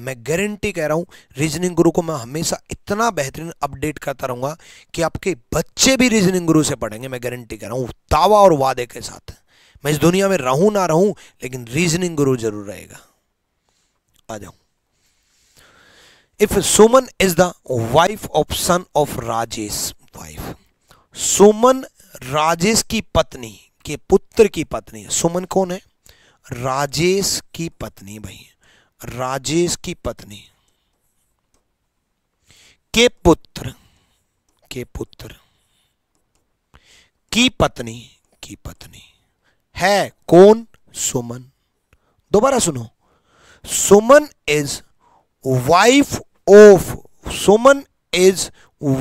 मैं गारंटी कह रहा हूँ रीजनिंग गुरु को मैं हमेशा इतना बेहतरीन अपडेट करता रहूँगा कि आपके बच्चे भी रीजनिंग गुरु से पढ़ेंगे मैं गारंटी कह रहा हूँ दावा और वादे के साथ मैं इस दुनिया में रहूँ ना रहूँ लेकिन रीजनिंग गुरु जरूर रहेगा आ जाऊँ if Suman is the wife of son of Rajesh wife Suman Rajesh की पत्नी के पुत्र की पत्नी सुमन कौन है राजेश की पत्नी भाई राजेश की पत्नी के पुत्र के पुत्र की पत्नी की पत्नी है कौन सुमन दोबारा सुनो Suman is wife of Suman is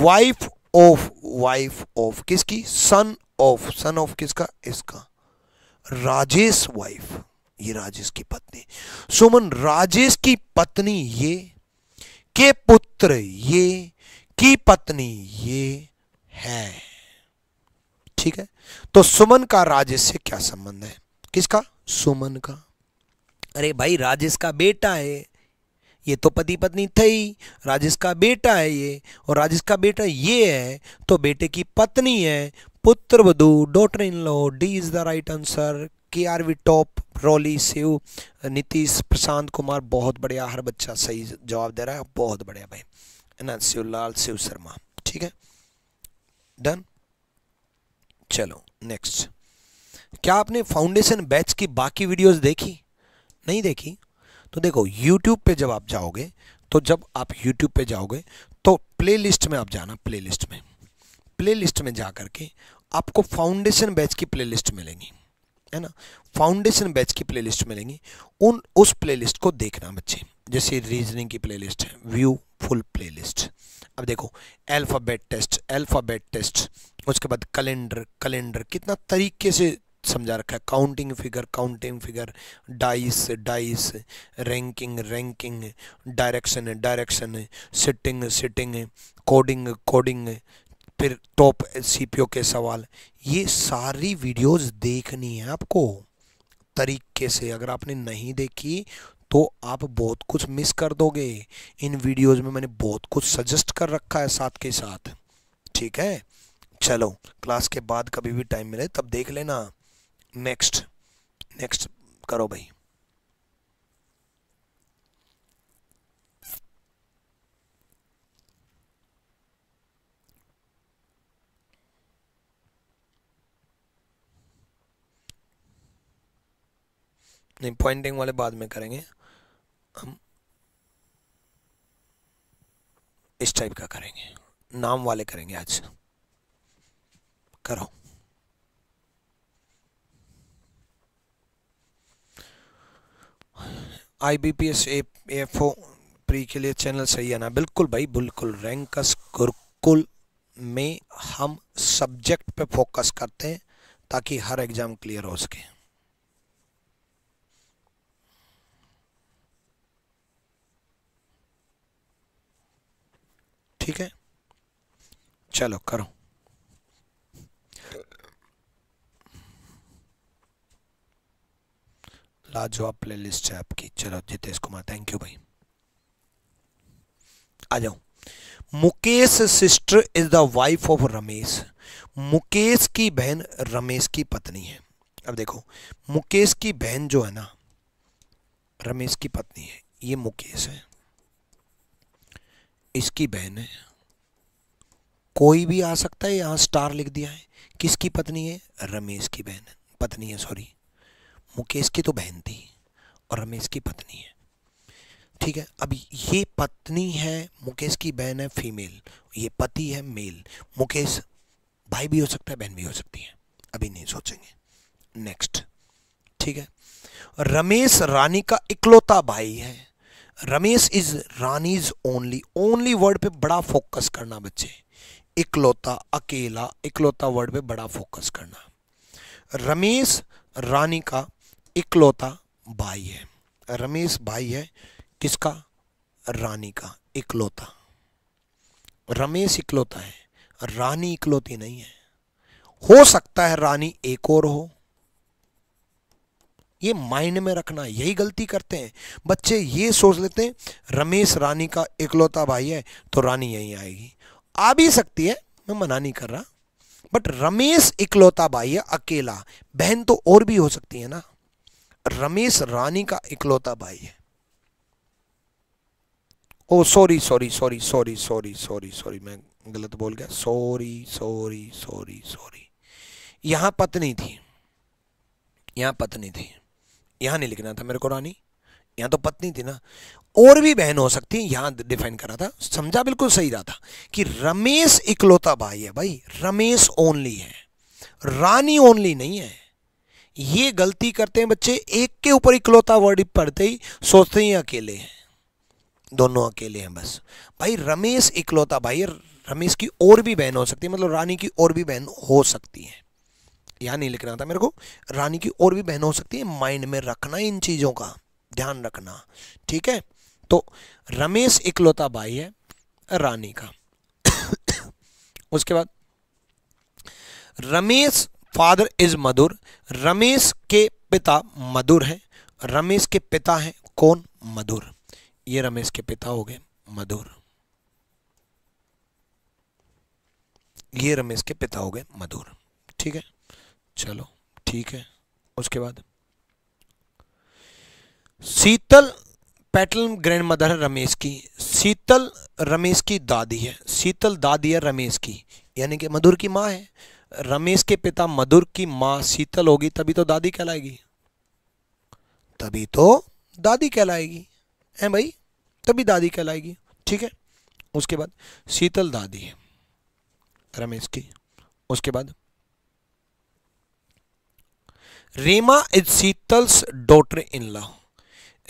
wife of wife of किसकी सन ऑफ सन ऑफ किसका इसका राजेश वाइफ ये राजेश की पत्नी सुमन राजेश की पत्नी ये के पुत्र ये की पत्नी ये है ठीक है तो सुमन का राजेश से क्या संबंध है किसका सुमन का अरे भाई राजेश का बेटा है ये तो पति पत्नी थे ही राजेश का बेटा है ये और राजेश का बेटा ये है तो बेटे की पत्नी है पुत्र वधु daughter in law D is the right answer K R V top Rolly Shiv Nitish Prashant Kumar बहुत बढ़िया हर बच्चा सही जवाब दे रहा है बहुत बढ़िया भाई है ना शिवलाल शिव शर्मा ठीक है डन चलो नेक्स्ट क्या आपने फाउंडेशन बैच की बाकी वीडियोस देखी नहीं देखी तो देखो यूट्यूब पे जब आप जाओगे तो जब आप यूट्यूब पे जाओगे तो प्लेलिस्ट में आप जाना प्लेलिस्ट में प्लेलिस्ट में जा करके आपको फाउंडेशन बैच की प्लेलिस्ट मिलेंगी है ना फाउंडेशन बैच की प्लेलिस्ट मिलेंगी उन उस प्लेलिस्ट को देखना बच्चे जैसे रीजनिंग की प्लेलिस्ट है व्यू फुल प्लेलिस्ट अब देखो अल्फ़ाबेट टेस्ट अल्फ़ाबेट टेस्ट उसके बाद कैलेंडर कैलेंडर कितना तरीके से समझा रखा है counting figure counting figure dice dice ranking ranking direction direction sitting sitting coding coding फिर टॉप सीपीओ के सवाल ये सारी वीडियोस देखनी है आपको तरीके से अगर आपने नहीं देखी तो आप बहुत कुछ मिस कर दोगे इन वीडियोस में मैंने बहुत कुछ सजेस्ट कर रखा है साथ के साथ ठीक है चलो क्लास के बाद कभी भी टाइम मिले तब देख लेना नेक्स्ट नेक्स्ट करो भाई नहीं पॉइंटिंग वाले बाद में करेंगे हम इस टाइप का करेंगे नाम वाले करेंगे आज करो I B P S F O pre के लिए चैनल सही है ना बिल्कुल भाई बिल्कुल रैंकस गुरुकुल में हम सब्जेक्ट पे फोकस करते हैं ताकि हर एग्ज़ाम क्लियर हो सके ठीक है चलो करो लाजवाब प्ले लिस्ट है आपकी चलो जितेश कुमार थैंक यू भाई आ जाओ Mukesh sister is the wife of Ramesh Mukesh की बहन रमेश की पत्नी है अब देखो मुकेश की बहन जो है ना रमेश की पत्नी है ये मुकेश है इसकी बहन है कोई भी आ सकता है यहाँ स्टार लिख दिया है किसकी पत्नी है रमेश की बहन पत्नी है सॉरी मुकेश की तो बहन थी और रमेश की पत्नी है ठीक है अब ये पत्नी है मुकेश की बहन है फीमेल ये पति है मेल मुकेश भाई भी हो सकता है बहन भी हो सकती है अभी नहीं सोचेंगे नेक्स्ट ठीक है रमेश रानी का इकलौता भाई है Ramesh is Rani's only only word पे बड़ा फोकस करना बच्चे इकलौता अकेला इकलौता वर्ड पे बड़ा फोकस करना रमेश रानी का इकलौता भाई है रमेश भाई है किसका रानी का इकलौता रमेश इकलौता है रानी इकलौती नहीं है हो सकता है रानी एक और हो ये माइंड में रखना यही गलती करते हैं बच्चे ये सोच लेते हैं रमेश रानी का इकलौता भाई है तो रानी यहीं आएगी आ भी सकती है मैं मना नहीं कर रहा बट रमेश इकलौता भाई है अकेला बहन तो और भी हो सकती है ना रमेश रानी का इकलौता भाई है oh sorry sorry sorry sorry sorry sorry sorry मैं गलत बोल गया सॉरी सॉरी सॉरी सॉरी यहां पत्नी थी यहां पत्नी थी यहाँ नहीं लिखना था मेरे को रानी यहाँ तो पत्नी थी ना और भी बहन हो सकती है यहाँ डिफाइन करा था समझा बिल्कुल सही रहा था कि रमेश इकलौता भाई है भाई रमेश ओनली है रानी ओनली नहीं है ये गलती करते हैं बच्चे एक के ऊपर इकलौता वर्ड पढ़ते ही सोचते ही अकेले हैं दोनों अकेले हैं बस भाई रमेश इकलौता भाई रमेश की और भी बहन हो सकती है मतलब रानी की और भी बहन हो सकती है यहाँ नहीं लिखना था मेरे को रानी की और भी बहन हो सकती है माइंड में रखना इन चीज़ों का ध्यान रखना ठीक है तो रमेश इकलौता भाई है रानी का (coughs) उसके बाद रमेश फादर इज मधुर रमेश के पिता मधुर हैं रमेश के पिता हैं कौन मधुर ये रमेश के पिता हो गए मधुर ये रमेश के पिता हो गए मधुर ठीक है चलो ठीक है उसके बाद शीतल पैटल ग्रैंड मदर है रमेश की शीतल रमेश की दादी है शीतल दादी है रमेश की यानी कि मधुर की माँ है रमेश के पिता मधुर की माँ शीतल होगी तभी तो दादी कहलाएगी तभी तो दादी कहलाएगी है भाई तभी दादी कहलाएगी ठीक है उसके बाद शीतल दादी है रमेश की उसके बाद Rema is Sheetal's daughter in law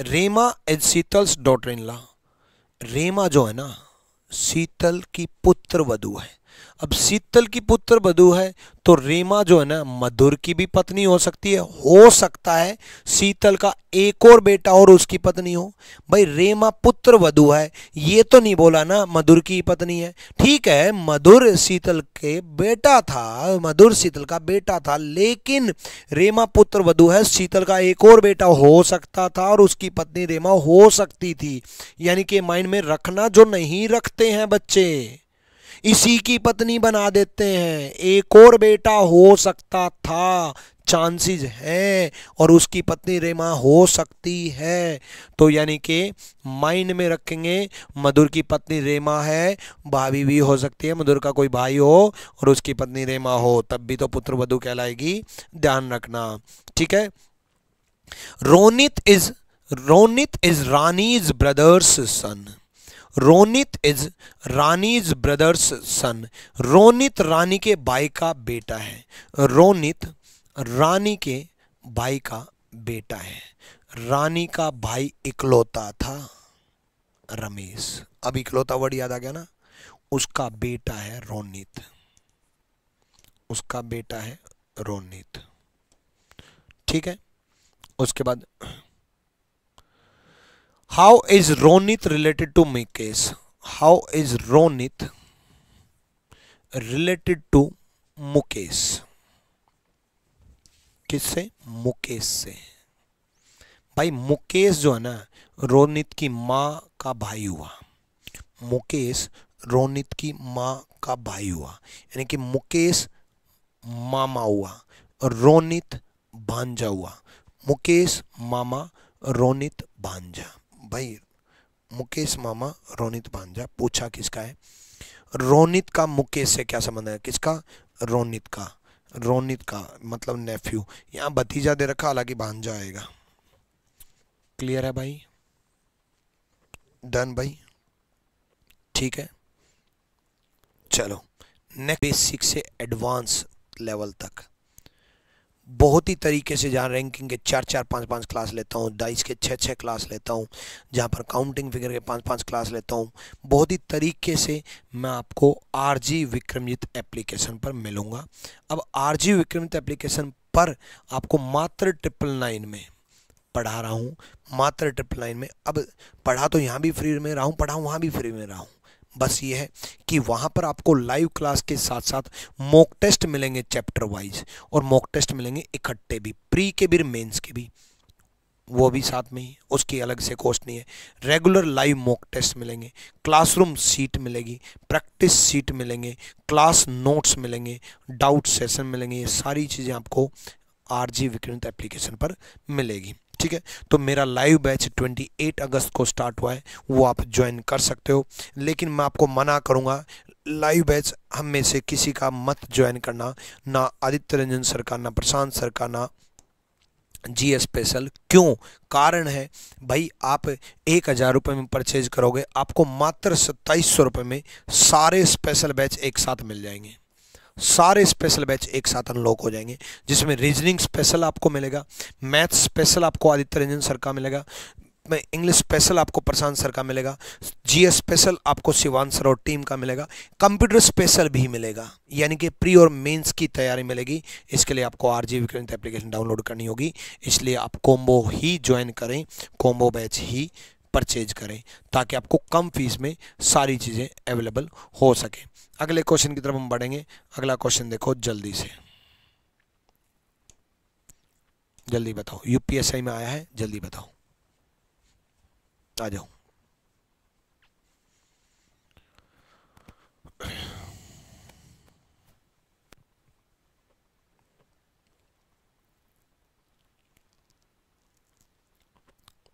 Rema is Sheetal's daughter in law Rema जो है ना शीतल की पुत्र वधु है अब शीतल की पुत्र बधु है तो रेमा जो है ना मधुर की भी पत्नी हो सकती है हो सकता है शीतल का एक और बेटा और उसकी पत्नी हो भाई रेमा पुत्र वधु है ये तो नहीं बोला ना मधुर की पत्नी है ठीक है मधुर शीतल के बेटा था मधुर शीतल का बेटा था लेकिन रेमा पुत्र वधु है शीतल का एक और बेटा हो सकता था और उसकी पत्नी रेमा हो सकती थी यानी कि माइंड में रखना जो नहीं रखते हैं बच्चे इसी की पत्नी बना देते हैं एक और बेटा हो सकता था चांसेस हैं और उसकी पत्नी रेमा हो सकती है तो यानी कि माइंड में रखेंगे मधुर की पत्नी रेमा है भाभी भी हो सकती है मधुर का कोई भाई हो और उसकी पत्नी रेमा हो तब भी तो पुत्र वधु कहलाएगी ध्यान रखना ठीक है Ronit is Ronit is Rani's brother's son Ronit is Rani's brother's son Ronit Rani के भाई का बेटा है रोनित रानी के भाई का बेटा है रानी का भाई इकलौता था रमेश अब इकलौता वर्ड याद आ गया ना उसका बेटा है रोनित उसका बेटा है रोनित ठीक है उसके बाद how is Ronit related to mikesh how is Ronit related to Mukesh किससे मुकेश से भाई मुकेश जो है ना रोनित की माँ का भाई हुआ मुकेश रोनित की माँ का भाई हुआ यानी कि मुकेश मामा हुआ रोनित भांजा हुआ मुकेश मामा रोनित भांजा भाई मुकेश मामा रोनित भांजा पूछा किसका है रोनित का मुकेश से क्या संबंध है किसका रोनित का रोनित का मतलब नेफ्यू यहाँ भतीजा दे रखा हालांकि भांजा आएगा क्लियर है भाई डन भाई ठीक है चलो नेक्स्ट बेसिक से एडवांस लेवल तक बहुत ही तरीके से जहाँ रैंकिंग के चार चार पाँच पाँच क्लास लेता हूँ डाइस के छः छः क्लास लेता हूँ जहाँ पर काउंटिंग फिगर के पाँच पाँच क्लास लेता हूँ बहुत ही तरीके से मैं आपको आर जी विक्रमजीत एप्लीकेशन पर मिलूँगा अब आर जी विक्रमजीत एप्लीकेशन पर आपको मात्र ट्रिपल नाइन में पढ़ा रहा हूँ मात्र ट्रिपल नाइन में अब पढ़ा तो यहाँ भी फ्री में रहा हूँ पढ़ा वहाँ भी फ्री में रहा हूँ बस ये है कि वहाँ पर आपको लाइव क्लास के साथ साथ मॉक टेस्ट मिलेंगे चैप्टर वाइज और मॉक टेस्ट मिलेंगे इकट्ठे भी प्री के भी मेंस के भी वो भी साथ में ही उसकी अलग से कोर्स नहीं है रेगुलर लाइव मॉक टेस्ट मिलेंगे क्लासरूम सीट मिलेगी प्रैक्टिस सीट मिलेंगे क्लास नोट्स मिलेंगे डाउट सेशन मिलेंगे ये सारी चीज़ें आपको आर जी विकृत एप्लीकेशन पर मिलेगी ठीक है तो मेरा लाइव बैच 28 अगस्त को स्टार्ट हुआ है वो आप ज्वाइन कर सकते हो लेकिन मैं आपको मना करूँगा लाइव बैच हम में से किसी का मत ज्वाइन करना ना आदित्य रंजन सर का ना प्रशांत सर का ना जी स्पेशल क्यों कारण है भाई आप एक हज़ार रुपये में परचेज करोगे आपको मात्र सत्ताईस सौ रुपये में सारे स्पेशल बैच एक साथ मिल जाएंगे सारे स्पेशल बैच एक साथ अनलॉक हो जाएंगे जिसमें रीजनिंग स्पेशल आपको मिलेगा मैथ्स स्पेशल आपको आदित्य रंजन सर का मिलेगा इंग्लिश स्पेशल आपको प्रशांत सर का मिलेगा जीएस स्पेशल आपको शिवान सर और टीम का मिलेगा कंप्यूटर स्पेशल भी मिलेगा यानी कि प्री और मेंस की तैयारी मिलेगी इसके लिए आपको R G Vikrant application download करनी होगी इसलिए आप कोम्बो ही ज्वाइन करें कोम्बो बैच ही परचेज करें ताकि आपको कम फीस में सारी चीज़ें अवेलेबल हो सकें अगले क्वेश्चन की तरफ हम बढ़ेंगे अगला क्वेश्चन देखो जल्दी से जल्दी बताओ यूपीएसआई में आया है जल्दी बताओ आ जाओ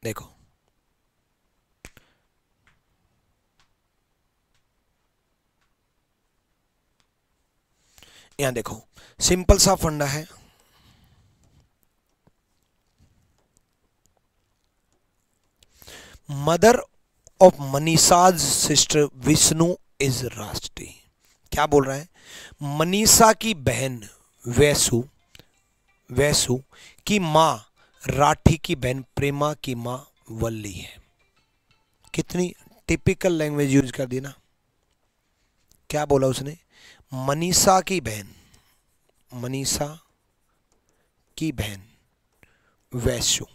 देखो यहां देखो सिंपल सा फंडा है mother of Manisha's sister Vishnu is Rashtri क्या बोल रहा है मनीषा की बहन वैसु वैसु की मां राठी की बहन प्रेमा की मां वल्ली है कितनी टिपिकल लैंग्वेज यूज कर दी ना क्या बोला उसने मनीषा की बहन मनीषा की बहन वैश्यु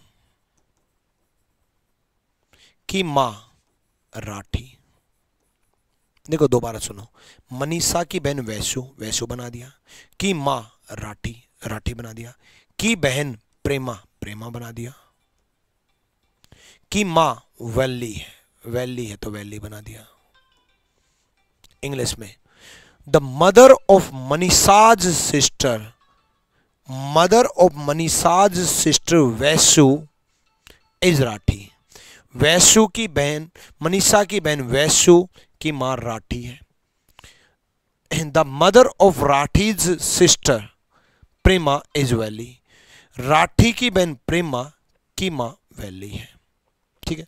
की माँ राठी देखो दोबारा सुनो मनीषा की बहन वैश्यु वैश्यु बना दिया की माँ राठी राठी बना दिया की बहन प्रेमा प्रेमा बना दिया की माँ वैली है वैली है तो वैली बना दिया इंग्लिश में the mother of Manisha's sister mother of Manisha's sister Vaisu is Rathi Vaisu की बहन मनीषा की बहन वैसु की माँ राठी है the mother of Rathi's sister Prema is Vaili Rathi की बहन प्रेमा की माँ वैली है ठीक है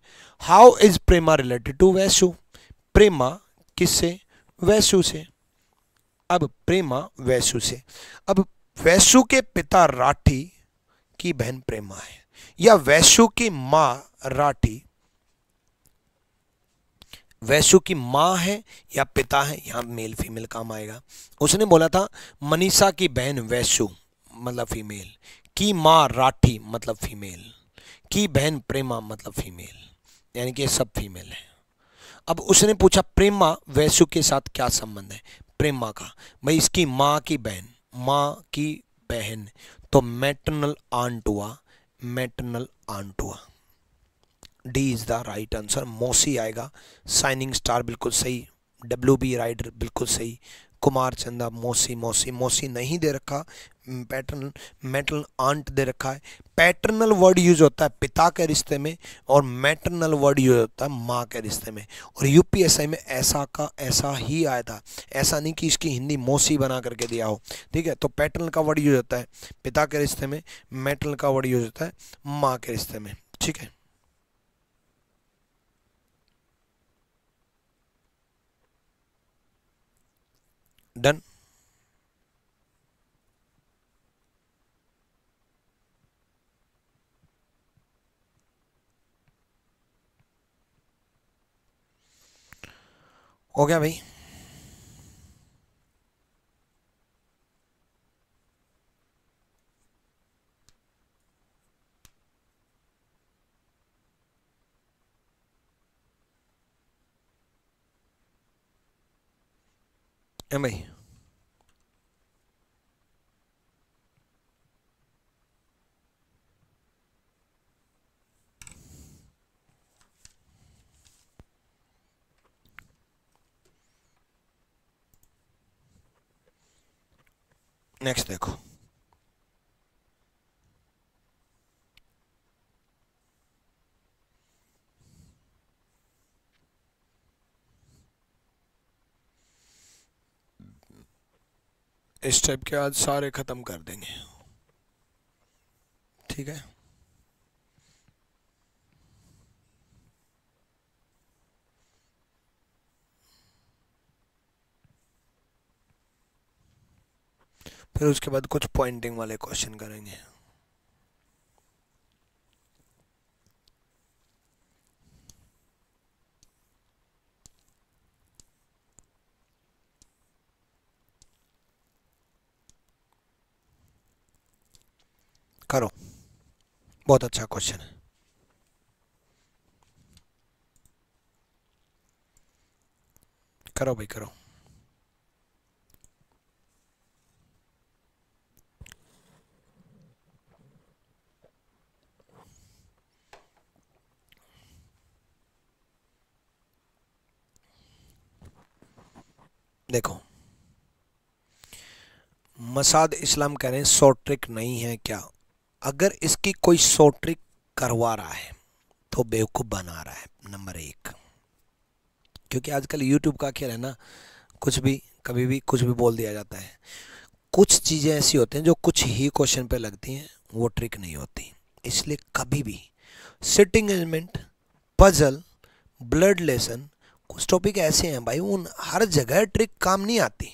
how is Prema related to Vaisu Prema किससे वैसु से अब प्रेमा वैसु से अब वैसु के पिता राठी की बहन प्रेमा है या वैसु की माँ राठी वैसु की मां है या पिता है यहां मेल फीमेल काम आएगा उसने बोला था मनीषा की बहन वैसु मतलब फीमेल की माँ राठी मतलब फीमेल की बहन प्रेमा मतलब फीमेल यानी कि सब फीमेल है अब उसने पूछा प्रेमा वैसु के साथ क्या संबंध है प्रेमा का भाई इसकी माँ की बहन माँ की बहन तो मैटरनल आंट हुआ मैटरनल आंट हुआ D is the right answer मोसी आएगा साइनिंग स्टार बिल्कुल सही डब्ल्यू बी राइडर बिल्कुल सही कुमार चंदा मौसी मौसी मौसी नहीं दे रखा पैटर्न मेटल आंट दे रखा है पैटर्नल वर्ड यूज होता है पिता के रिश्ते में और मैटर्नल वर्ड यूज होता है माँ के रिश्ते में और यूपीएसआई में ऐसा का ऐसा ही आया था ऐसा नहीं कि इसकी हिंदी मौसी बना करके दिया हो ठीक है तो पैटर्नल का वर्ड यूज होता है पिता के रिश्ते में मेटल का वर्ड यूज होता है माँ के रिश्ते में ठीक है डन हो गया भाई Emmy. Next echo. इस टाइप के आज सारे ख़त्म कर देंगे ठीक है फिर उसके बाद कुछ पॉइंटिंग वाले क्वेश्चन करेंगे करो बहुत अच्छा क्वेश्चन है करो भाई करो देखो मसाद इस्लाम कह रहे हैं शॉर्ट ट्रिक नहीं है क्या अगर इसकी कोई सोट्रिक ट्रिक करवा रहा है तो बेवकूफ़ बना रहा है नंबर एक क्योंकि आजकल यूट्यूब का खेल है ना कुछ भी कभी भी कुछ भी बोल दिया जाता है कुछ चीज़ें ऐसी होती हैं जो कुछ ही क्वेश्चन पे लगती हैं वो ट्रिक नहीं होती इसलिए कभी भी sitting element puzzle blood lesson कुछ टॉपिक ऐसे हैं भाई उन हर जगह ट्रिक काम नहीं आती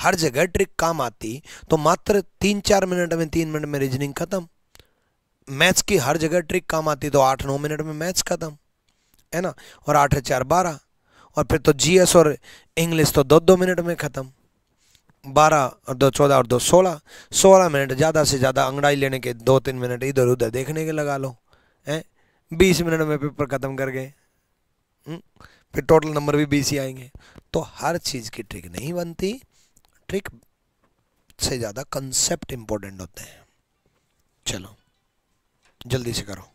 हर जगह ट्रिक काम आती तो मात्र तीन चार मिनट में तीन मिनट में रीजनिंग खत्म मैथ्स की हर जगह ट्रिक काम आती तो आठ नौ मिनट में मैथ्स खत्म है ना और आठ चार बारह और फिर तो जीएस और इंग्लिश तो दो दो मिनट में ख़त्म बारह और दो चौदह और दो सोलह सोलह मिनट ज़्यादा से ज़्यादा अंगड़ाई लेने के दो तीन मिनट इधर उधर देखने के लगा लो हैं बीस मिनट में पेपर ख़त्म कर गए हम्म? फिर टोटल नंबर भी बीस ही आएंगे तो हर चीज़ की ट्रिक नहीं बनती ट्रिक से ज़्यादा कंसेप्ट इम्पोर्टेंट होते हैं चलो जल्दी से करो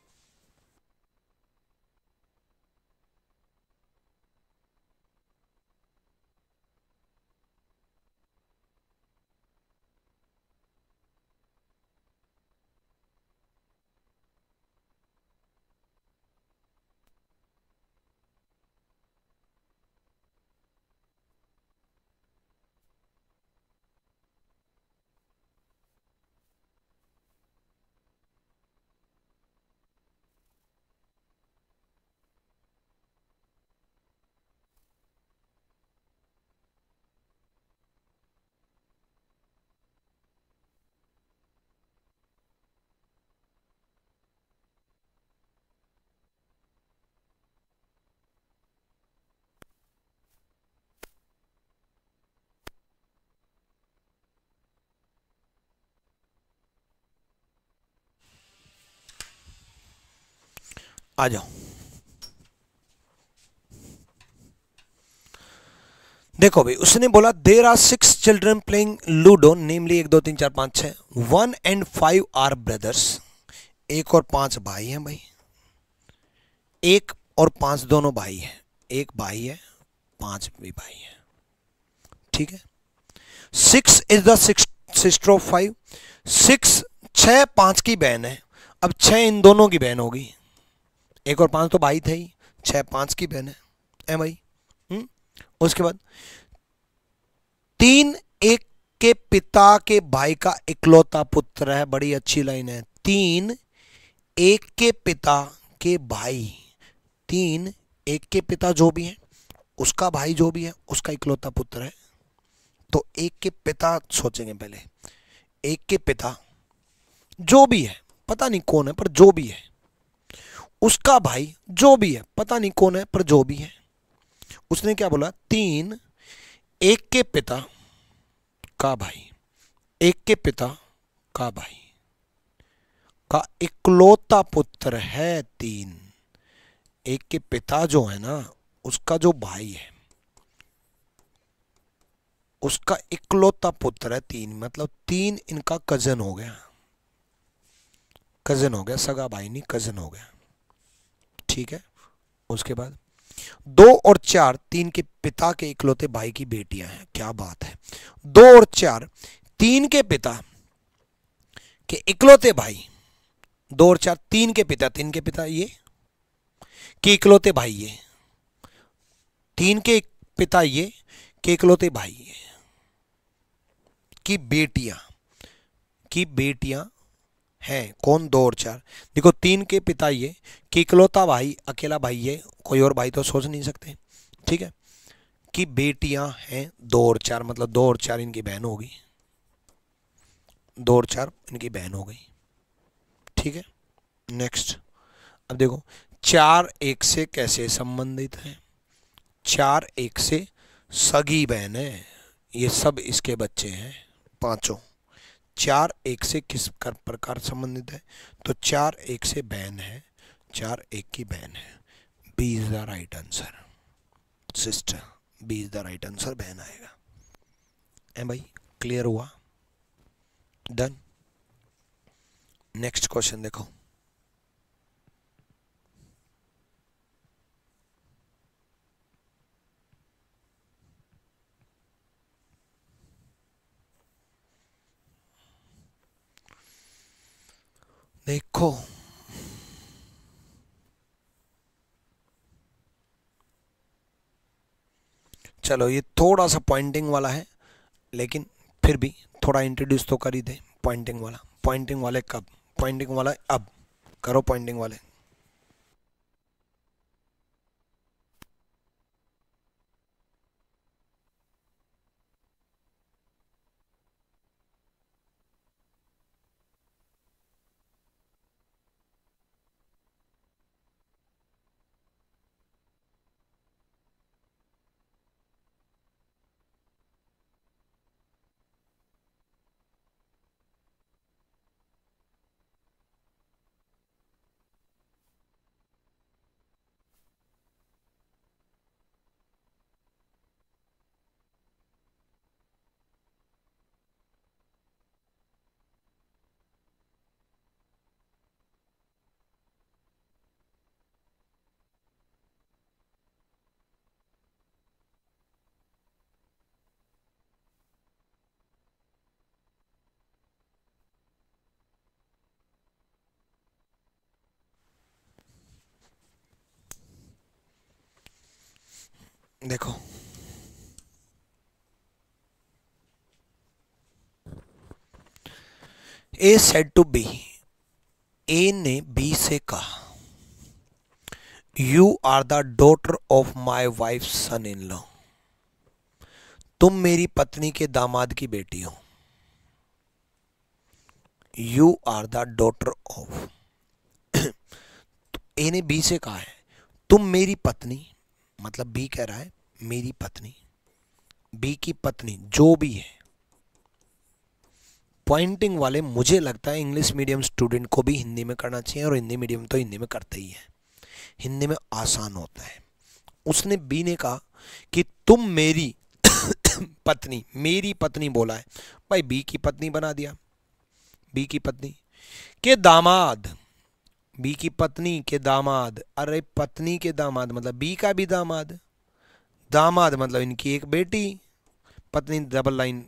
आ जाओ देखो भाई उसने बोला there are six children playing ludo namely एक दो तीन चार पांच छ one and five are brothers एक और पांच भाई हैं भाई एक और पांच दोनों भाई हैं एक भाई है पांच भी भाई हैं ठीक है six is the six sister of five six छह पांच की बहन है अब छ इन दोनों की बहन होगी एक और पाँच तो भाई थे ही छः पाँच की बहन है भाई हुँ? हम्म? उसके बाद तीन एक के पिता के भाई का इकलौता पुत्र है बड़ी अच्छी लाइन है तीन एक के पिता के भाई तीन एक के पिता जो भी है उसका भाई जो भी है उसका इकलौता पुत्र है तो एक के पिता सोचेंगे पहले एक के पिता जो भी है पता नहीं कौन है पर जो भी है उसका भाई जो भी है पता नहीं कौन है पर जो भी है उसने क्या बोला तीन एक के पिता का भाई एक के पिता का भाई का इकलौता पुत्र है तीन एक के पिता जो है ना उसका जो भाई है उसका इकलौता पुत्र है तीन मतलब तीन इनका कजन हो गया कजन हो गया सगा भाई नहीं कजन हो गया ठीक है उसके बाद दो और चार तीन के पिता के इकलौते भाई की बेटियां हैं क्या बात है दो और चार तीन के पिता के इकलौते भाई दो और चार तीन के पिता तीन के पिता ये कि इकलौते भाई ये तीन के पिता ये के इकलौते भाई ये की बेटियां की बेटियां हैं कौन दो और चार देखो तीन के पिता ये कि इकलौता भाई अकेला भाई ये कोई और भाई तो सोच नहीं सकते ठीक है कि बेटियां हैं दो और चार मतलब दो और चार इनकी बहन हो गई दो और चार इनकी बहन हो गई ठीक है नेक्स्ट अब देखो चार एक से कैसे संबंधित है चार एक से सगी बहन है ये सब इसके बच्चे हैं पांचों चार एक से किस कर प्रकार संबंधित है तो चार एक से बैन है चार एक की बैन है B is the right answer sister B is the right answer बैन आएगा ए भाई क्लियर हुआ डन नेक्स्ट क्वेश्चन देखो देखो चलो ये थोड़ा सा पॉइंटिंग वाला है लेकिन फिर भी थोड़ा इंट्रोड्यूस तो कर ही दे पॉइंटिंग वाला पॉइंटिंग वाले कब पॉइंटिंग वाला अब करो पॉइंटिंग वाले देखो A said to B A ने बी से कहा you are the daughter of my wife son in law तुम मेरी पत्नी के दामाद की बेटी हो you are the daughter of A ने बी से कहा है तुम मेरी पत्नी मतलब बी कह रहा है मेरी पत्नी बी की पत्नी जो भी है पॉइंटिंग वाले मुझे लगता है इंग्लिश मीडियम स्टूडेंट को भी हिंदी में करना चाहिए और हिंदी मीडियम तो हिंदी में करते ही है हिंदी में आसान होता है उसने बी ने कहा कि तुम मेरी (coughs) पत्नी मेरी पत्नी बोला है भाई बी की पत्नी बना दिया बी की पत्नी के दामाद बी की पत्नी के दामाद अरे पत्नी के दामाद मतलब बी का भी दामाद दामाद मतलब इनकी एक बेटी पत्नी डबल लाइन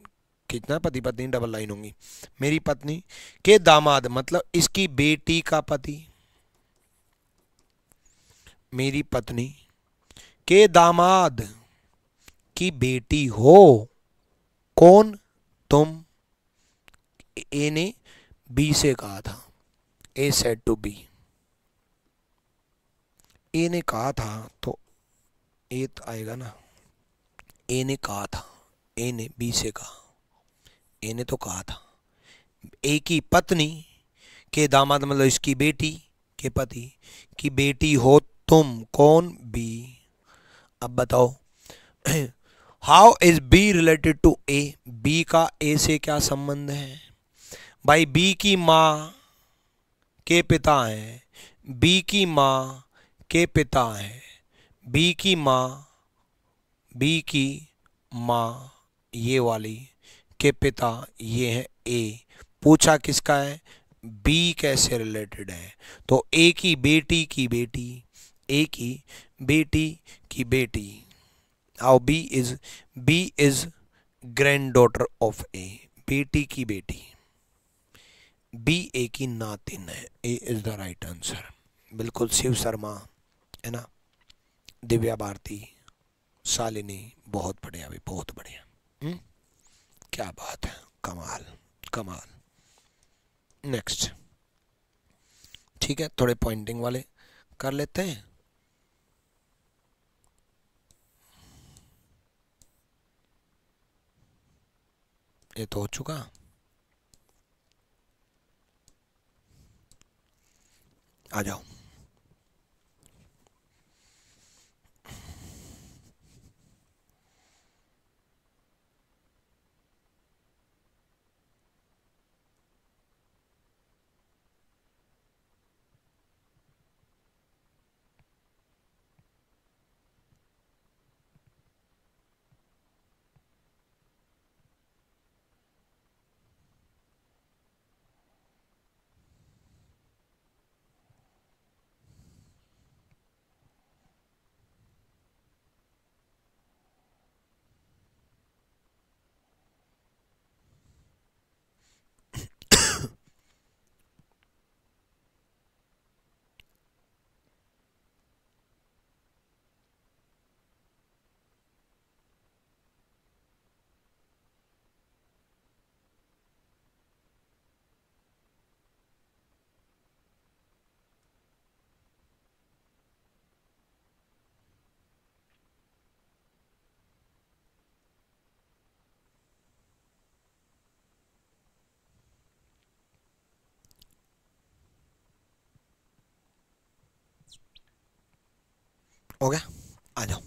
कितना पति पत्नी डबल लाइन होंगी मेरी पत्नी के दामाद मतलब इसकी बेटी का पति मेरी पत्नी के दामाद की बेटी हो कौन तुम ए ने बी से कहा था A said to B A ने कहा था तो ए तो आएगा ना ए ने कहा था ए ने बी से कहा ए ने तो कहा था ए की पत्नी के दामाद मतलब इसकी बेटी के पति की बेटी हो तुम कौन बी अब बताओ how is B related to A B का ए से क्या संबंध है भाई बी की माँ के पिता हैं बी की माँ के पिता हैं बी की माँ बी की माँ ये वाली के पिता ये हैं ए पूछा किसका है बी कैसे रिलेटेड है तो ए की बेटी की बेटी ए की बेटी की बेटी आओ B is B is granddaughter of A बेटी की बेटी बी ए की नातिन है A is the right answer बिल्कुल शिव शर्मा है ना दिव्या भारती शालिनी बहुत बढ़िया भी बहुत बढ़िया हम्म? क्या बात है कमाल कमाल नेक्स्ट ठीक है थोड़े पॉइंटिंग वाले कर लेते हैं ये तो हो चुका आ जाओ हो गया आ जाओ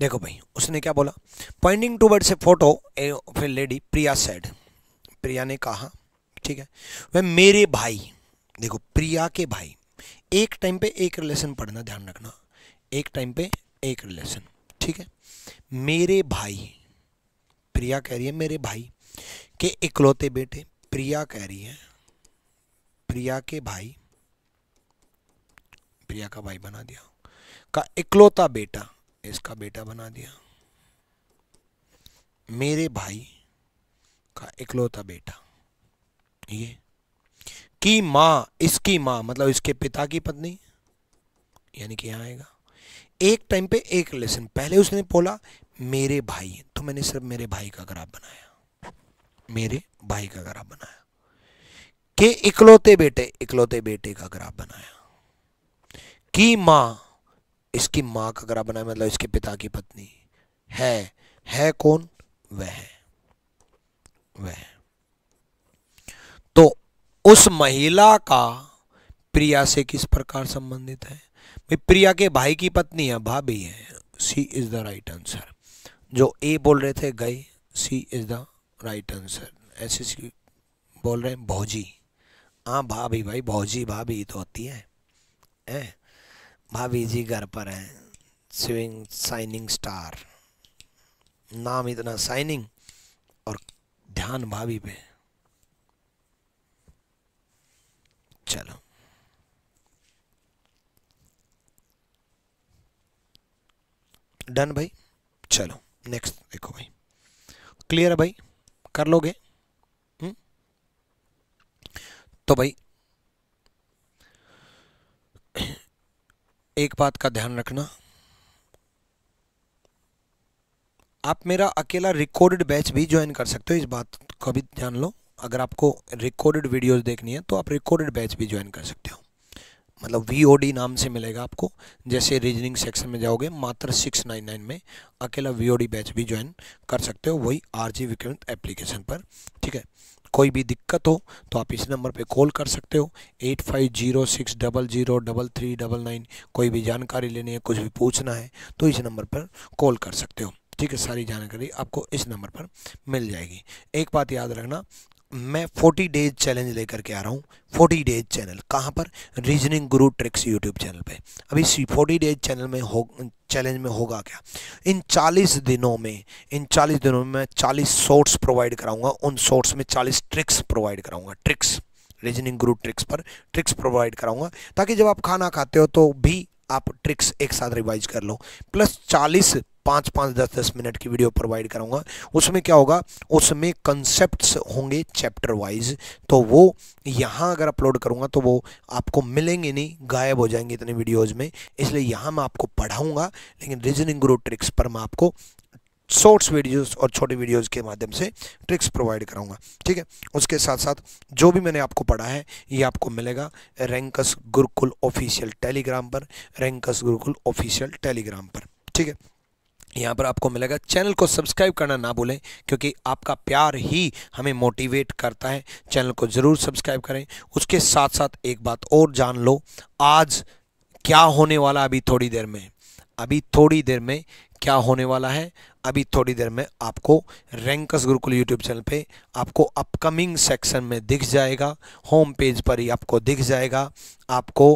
देखो भाई उसने क्या बोला pointing towards a photo a फिर लेडी प्रिया सेड प्रिया ने कहा ठीक है वह मेरे भाई देखो प्रिया के भाई एक टाइम पे एक रिलेशन पढ़ना ध्यान रखना एक टाइम पे एक रिलेशन ठीक है मेरे भाई प्रिया कह रही है मेरे भाई के इकलौते बेटे प्रिया कह रही है प्रिया के भाई प्रिया का भाई बना दिया का इकलौता बेटा इसका बेटा बना दिया मेरे भाई का इकलौता बेटा ये की माँ इसकी माँ मतलब इसके पिता की पत्नी यानी कि यहाँ आएगा एक टाइम पे एक लेसन पहले उसने बोला मेरे भाई तो मैंने सिर्फ मेरे भाई का ग्राफ बनाया मेरे भाई का ग्राफ बनाया के इकलौते बेटे इकलौते बेटे का ग्राफ बनाया की माँ इसकी माँ का ग्रह बना है मतलब इसके पिता की पत्नी है है कौन वह है वह है तो उस महिला का प्रिया से किस प्रकार संबंधित है भाई प्रिया के भाई की पत्नी है भाभी है C is the right answer जो ए बोल रहे थे गई C is the right answer ऐसे बोल रहे हैं भौजी हाँ भाभी भाई भौजी भाभी तो होती है ए? भाभी जी घर पर हैं स्विंग साइनिंग स्टार नाम इतना साइनिंग और ध्यान भाभी पे चलो डन भाई चलो नेक्स्ट देखो भाई क्लियर है भाई कर लोगे हुँ? हम्म? तो भाई एक बात का ध्यान रखना आप मेरा अकेला रिकॉर्डेड बैच भी ज्वाइन कर सकते हो इस बात को भी ध्यान लो अगर आपको रिकॉर्डेड वीडियोस देखनी है तो आप रिकॉर्डेड बैच भी ज्वाइन कर सकते हो मतलब वी नाम से मिलेगा आपको जैसे रीजनिंग सेक्शन में जाओगे मात्र सिक्स नाइन नाइन में अकेला वी बैच भी ज्वाइन कर सकते हो वही आर जी एप्लीकेशन पर ठीक है कोई भी दिक्कत हो तो आप इस नंबर पे कॉल कर सकते हो eight five zero six double zero double three double nine कोई भी जानकारी लेनी है कुछ भी पूछना है तो इस नंबर पर कॉल कर सकते हो ठीक है सारी जानकारी आपको इस नंबर पर मिल जाएगी एक बात याद रखना मैं 40 डेज चैलेंज लेकर के आ रहा हूँ 40 डेज चैनल कहाँ पर reasoning Guru tricks YouTube channel पे अभी इस 40 डेज चैनल में हो चैलेंज में होगा क्या इन 40 दिनों में इन 40 दिनों में मैं 40 शॉर्ट्स प्रोवाइड कराऊंगा उन शॉर्ट्स में 40 ट्रिक्स प्रोवाइड कराऊंगा ट्रिक्स रीजनिंग गुरु ट्रिक्स पर ट्रिक्स प्रोवाइड कराऊंगा ताकि जब आप खाना खाते हो तो भी आप ट्रिक्स एक साथ रिवाइज कर लो प्लस चालीस पाँच पाँच दस दस मिनट की वीडियो प्रोवाइड करूँगा उसमें क्या होगा उसमें कंसेप्ट्स होंगे चैप्टर वाइज तो वो यहाँ अगर अपलोड करूँगा तो वो आपको मिलेंगे नहीं गायब हो जाएंगे इतने वीडियोज़ में इसलिए यहाँ मैं आपको पढ़ाऊँगा लेकिन रीजनिंग ग्रो ट्रिक्स पर मैं आपको शॉर्ट्स वीडियोस और छोटे वीडियोस के माध्यम से ट्रिक्स प्रोवाइड कराऊंगा ठीक है उसके साथ साथ जो भी मैंने आपको पढ़ा है ये आपको मिलेगा रैंकस गुरुकुल ऑफिशियल टेलीग्राम पर रैंकस गुरुकुल ऑफिशियल टेलीग्राम पर ठीक है यहाँ पर आपको मिलेगा चैनल को सब्सक्राइब करना ना भूलें क्योंकि आपका प्यार ही हमें मोटिवेट करता है चैनल को ज़रूर सब्सक्राइब करें उसके साथ साथ एक बात और जान लो आज क्या होने वाला अभी थोड़ी देर में अभी थोड़ी देर में क्या होने वाला है अभी थोड़ी देर में आपको रैंकस गुरुकुल यूट्यूब चैनल पे आपको अपकमिंग सेक्शन में दिख जाएगा होम पेज पर ही आपको दिख जाएगा आपको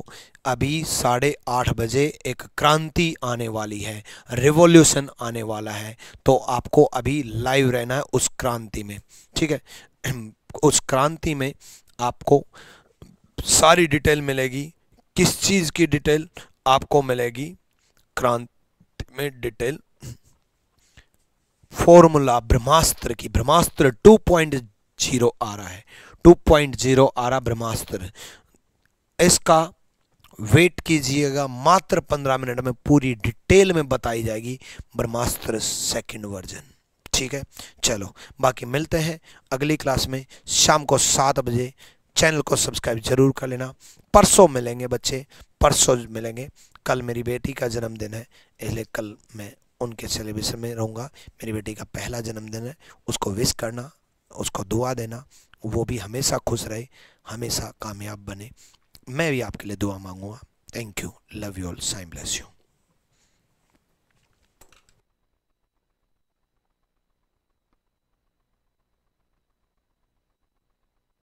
अभी साढ़े आठ बजे एक क्रांति आने वाली है रिवॉल्यूशन आने वाला है तो आपको अभी लाइव रहना है उस क्रांति में ठीक है (clears throat) उस क्रांति में आपको सारी डिटेल मिलेगी किस चीज़ की डिटेल आपको मिलेगी क्रांति में डिटेल फॉर्मूला ब्रह्मास्त्र की ब्रह्मास्त्र 2.0 आ रहा है 2.0 आ रहा ब्रह्मास्त्र इसका वेट कीजिएगा मात्र 15 मिनट में पूरी डिटेल में बताई जाएगी ब्रह्मास्त्र सेकंड वर्जन ठीक है चलो बाकी मिलते हैं अगली क्लास में शाम को सात बजे चैनल को सब्सक्राइब जरूर कर लेना परसों मिलेंगे बच्चे परसों मिलेंगे कल मेरी बेटी का जन्मदिन है इसलिए कल मैं उनके सेलिब्रेशन में रहूँगा मेरी बेटी का पहला जन्मदिन है उसको विश करना उसको दुआ देना वो भी हमेशा खुश रहे हमेशा कामयाब बने मैं भी आपके लिए दुआ मांगूंगा thank you love you all Saim bless you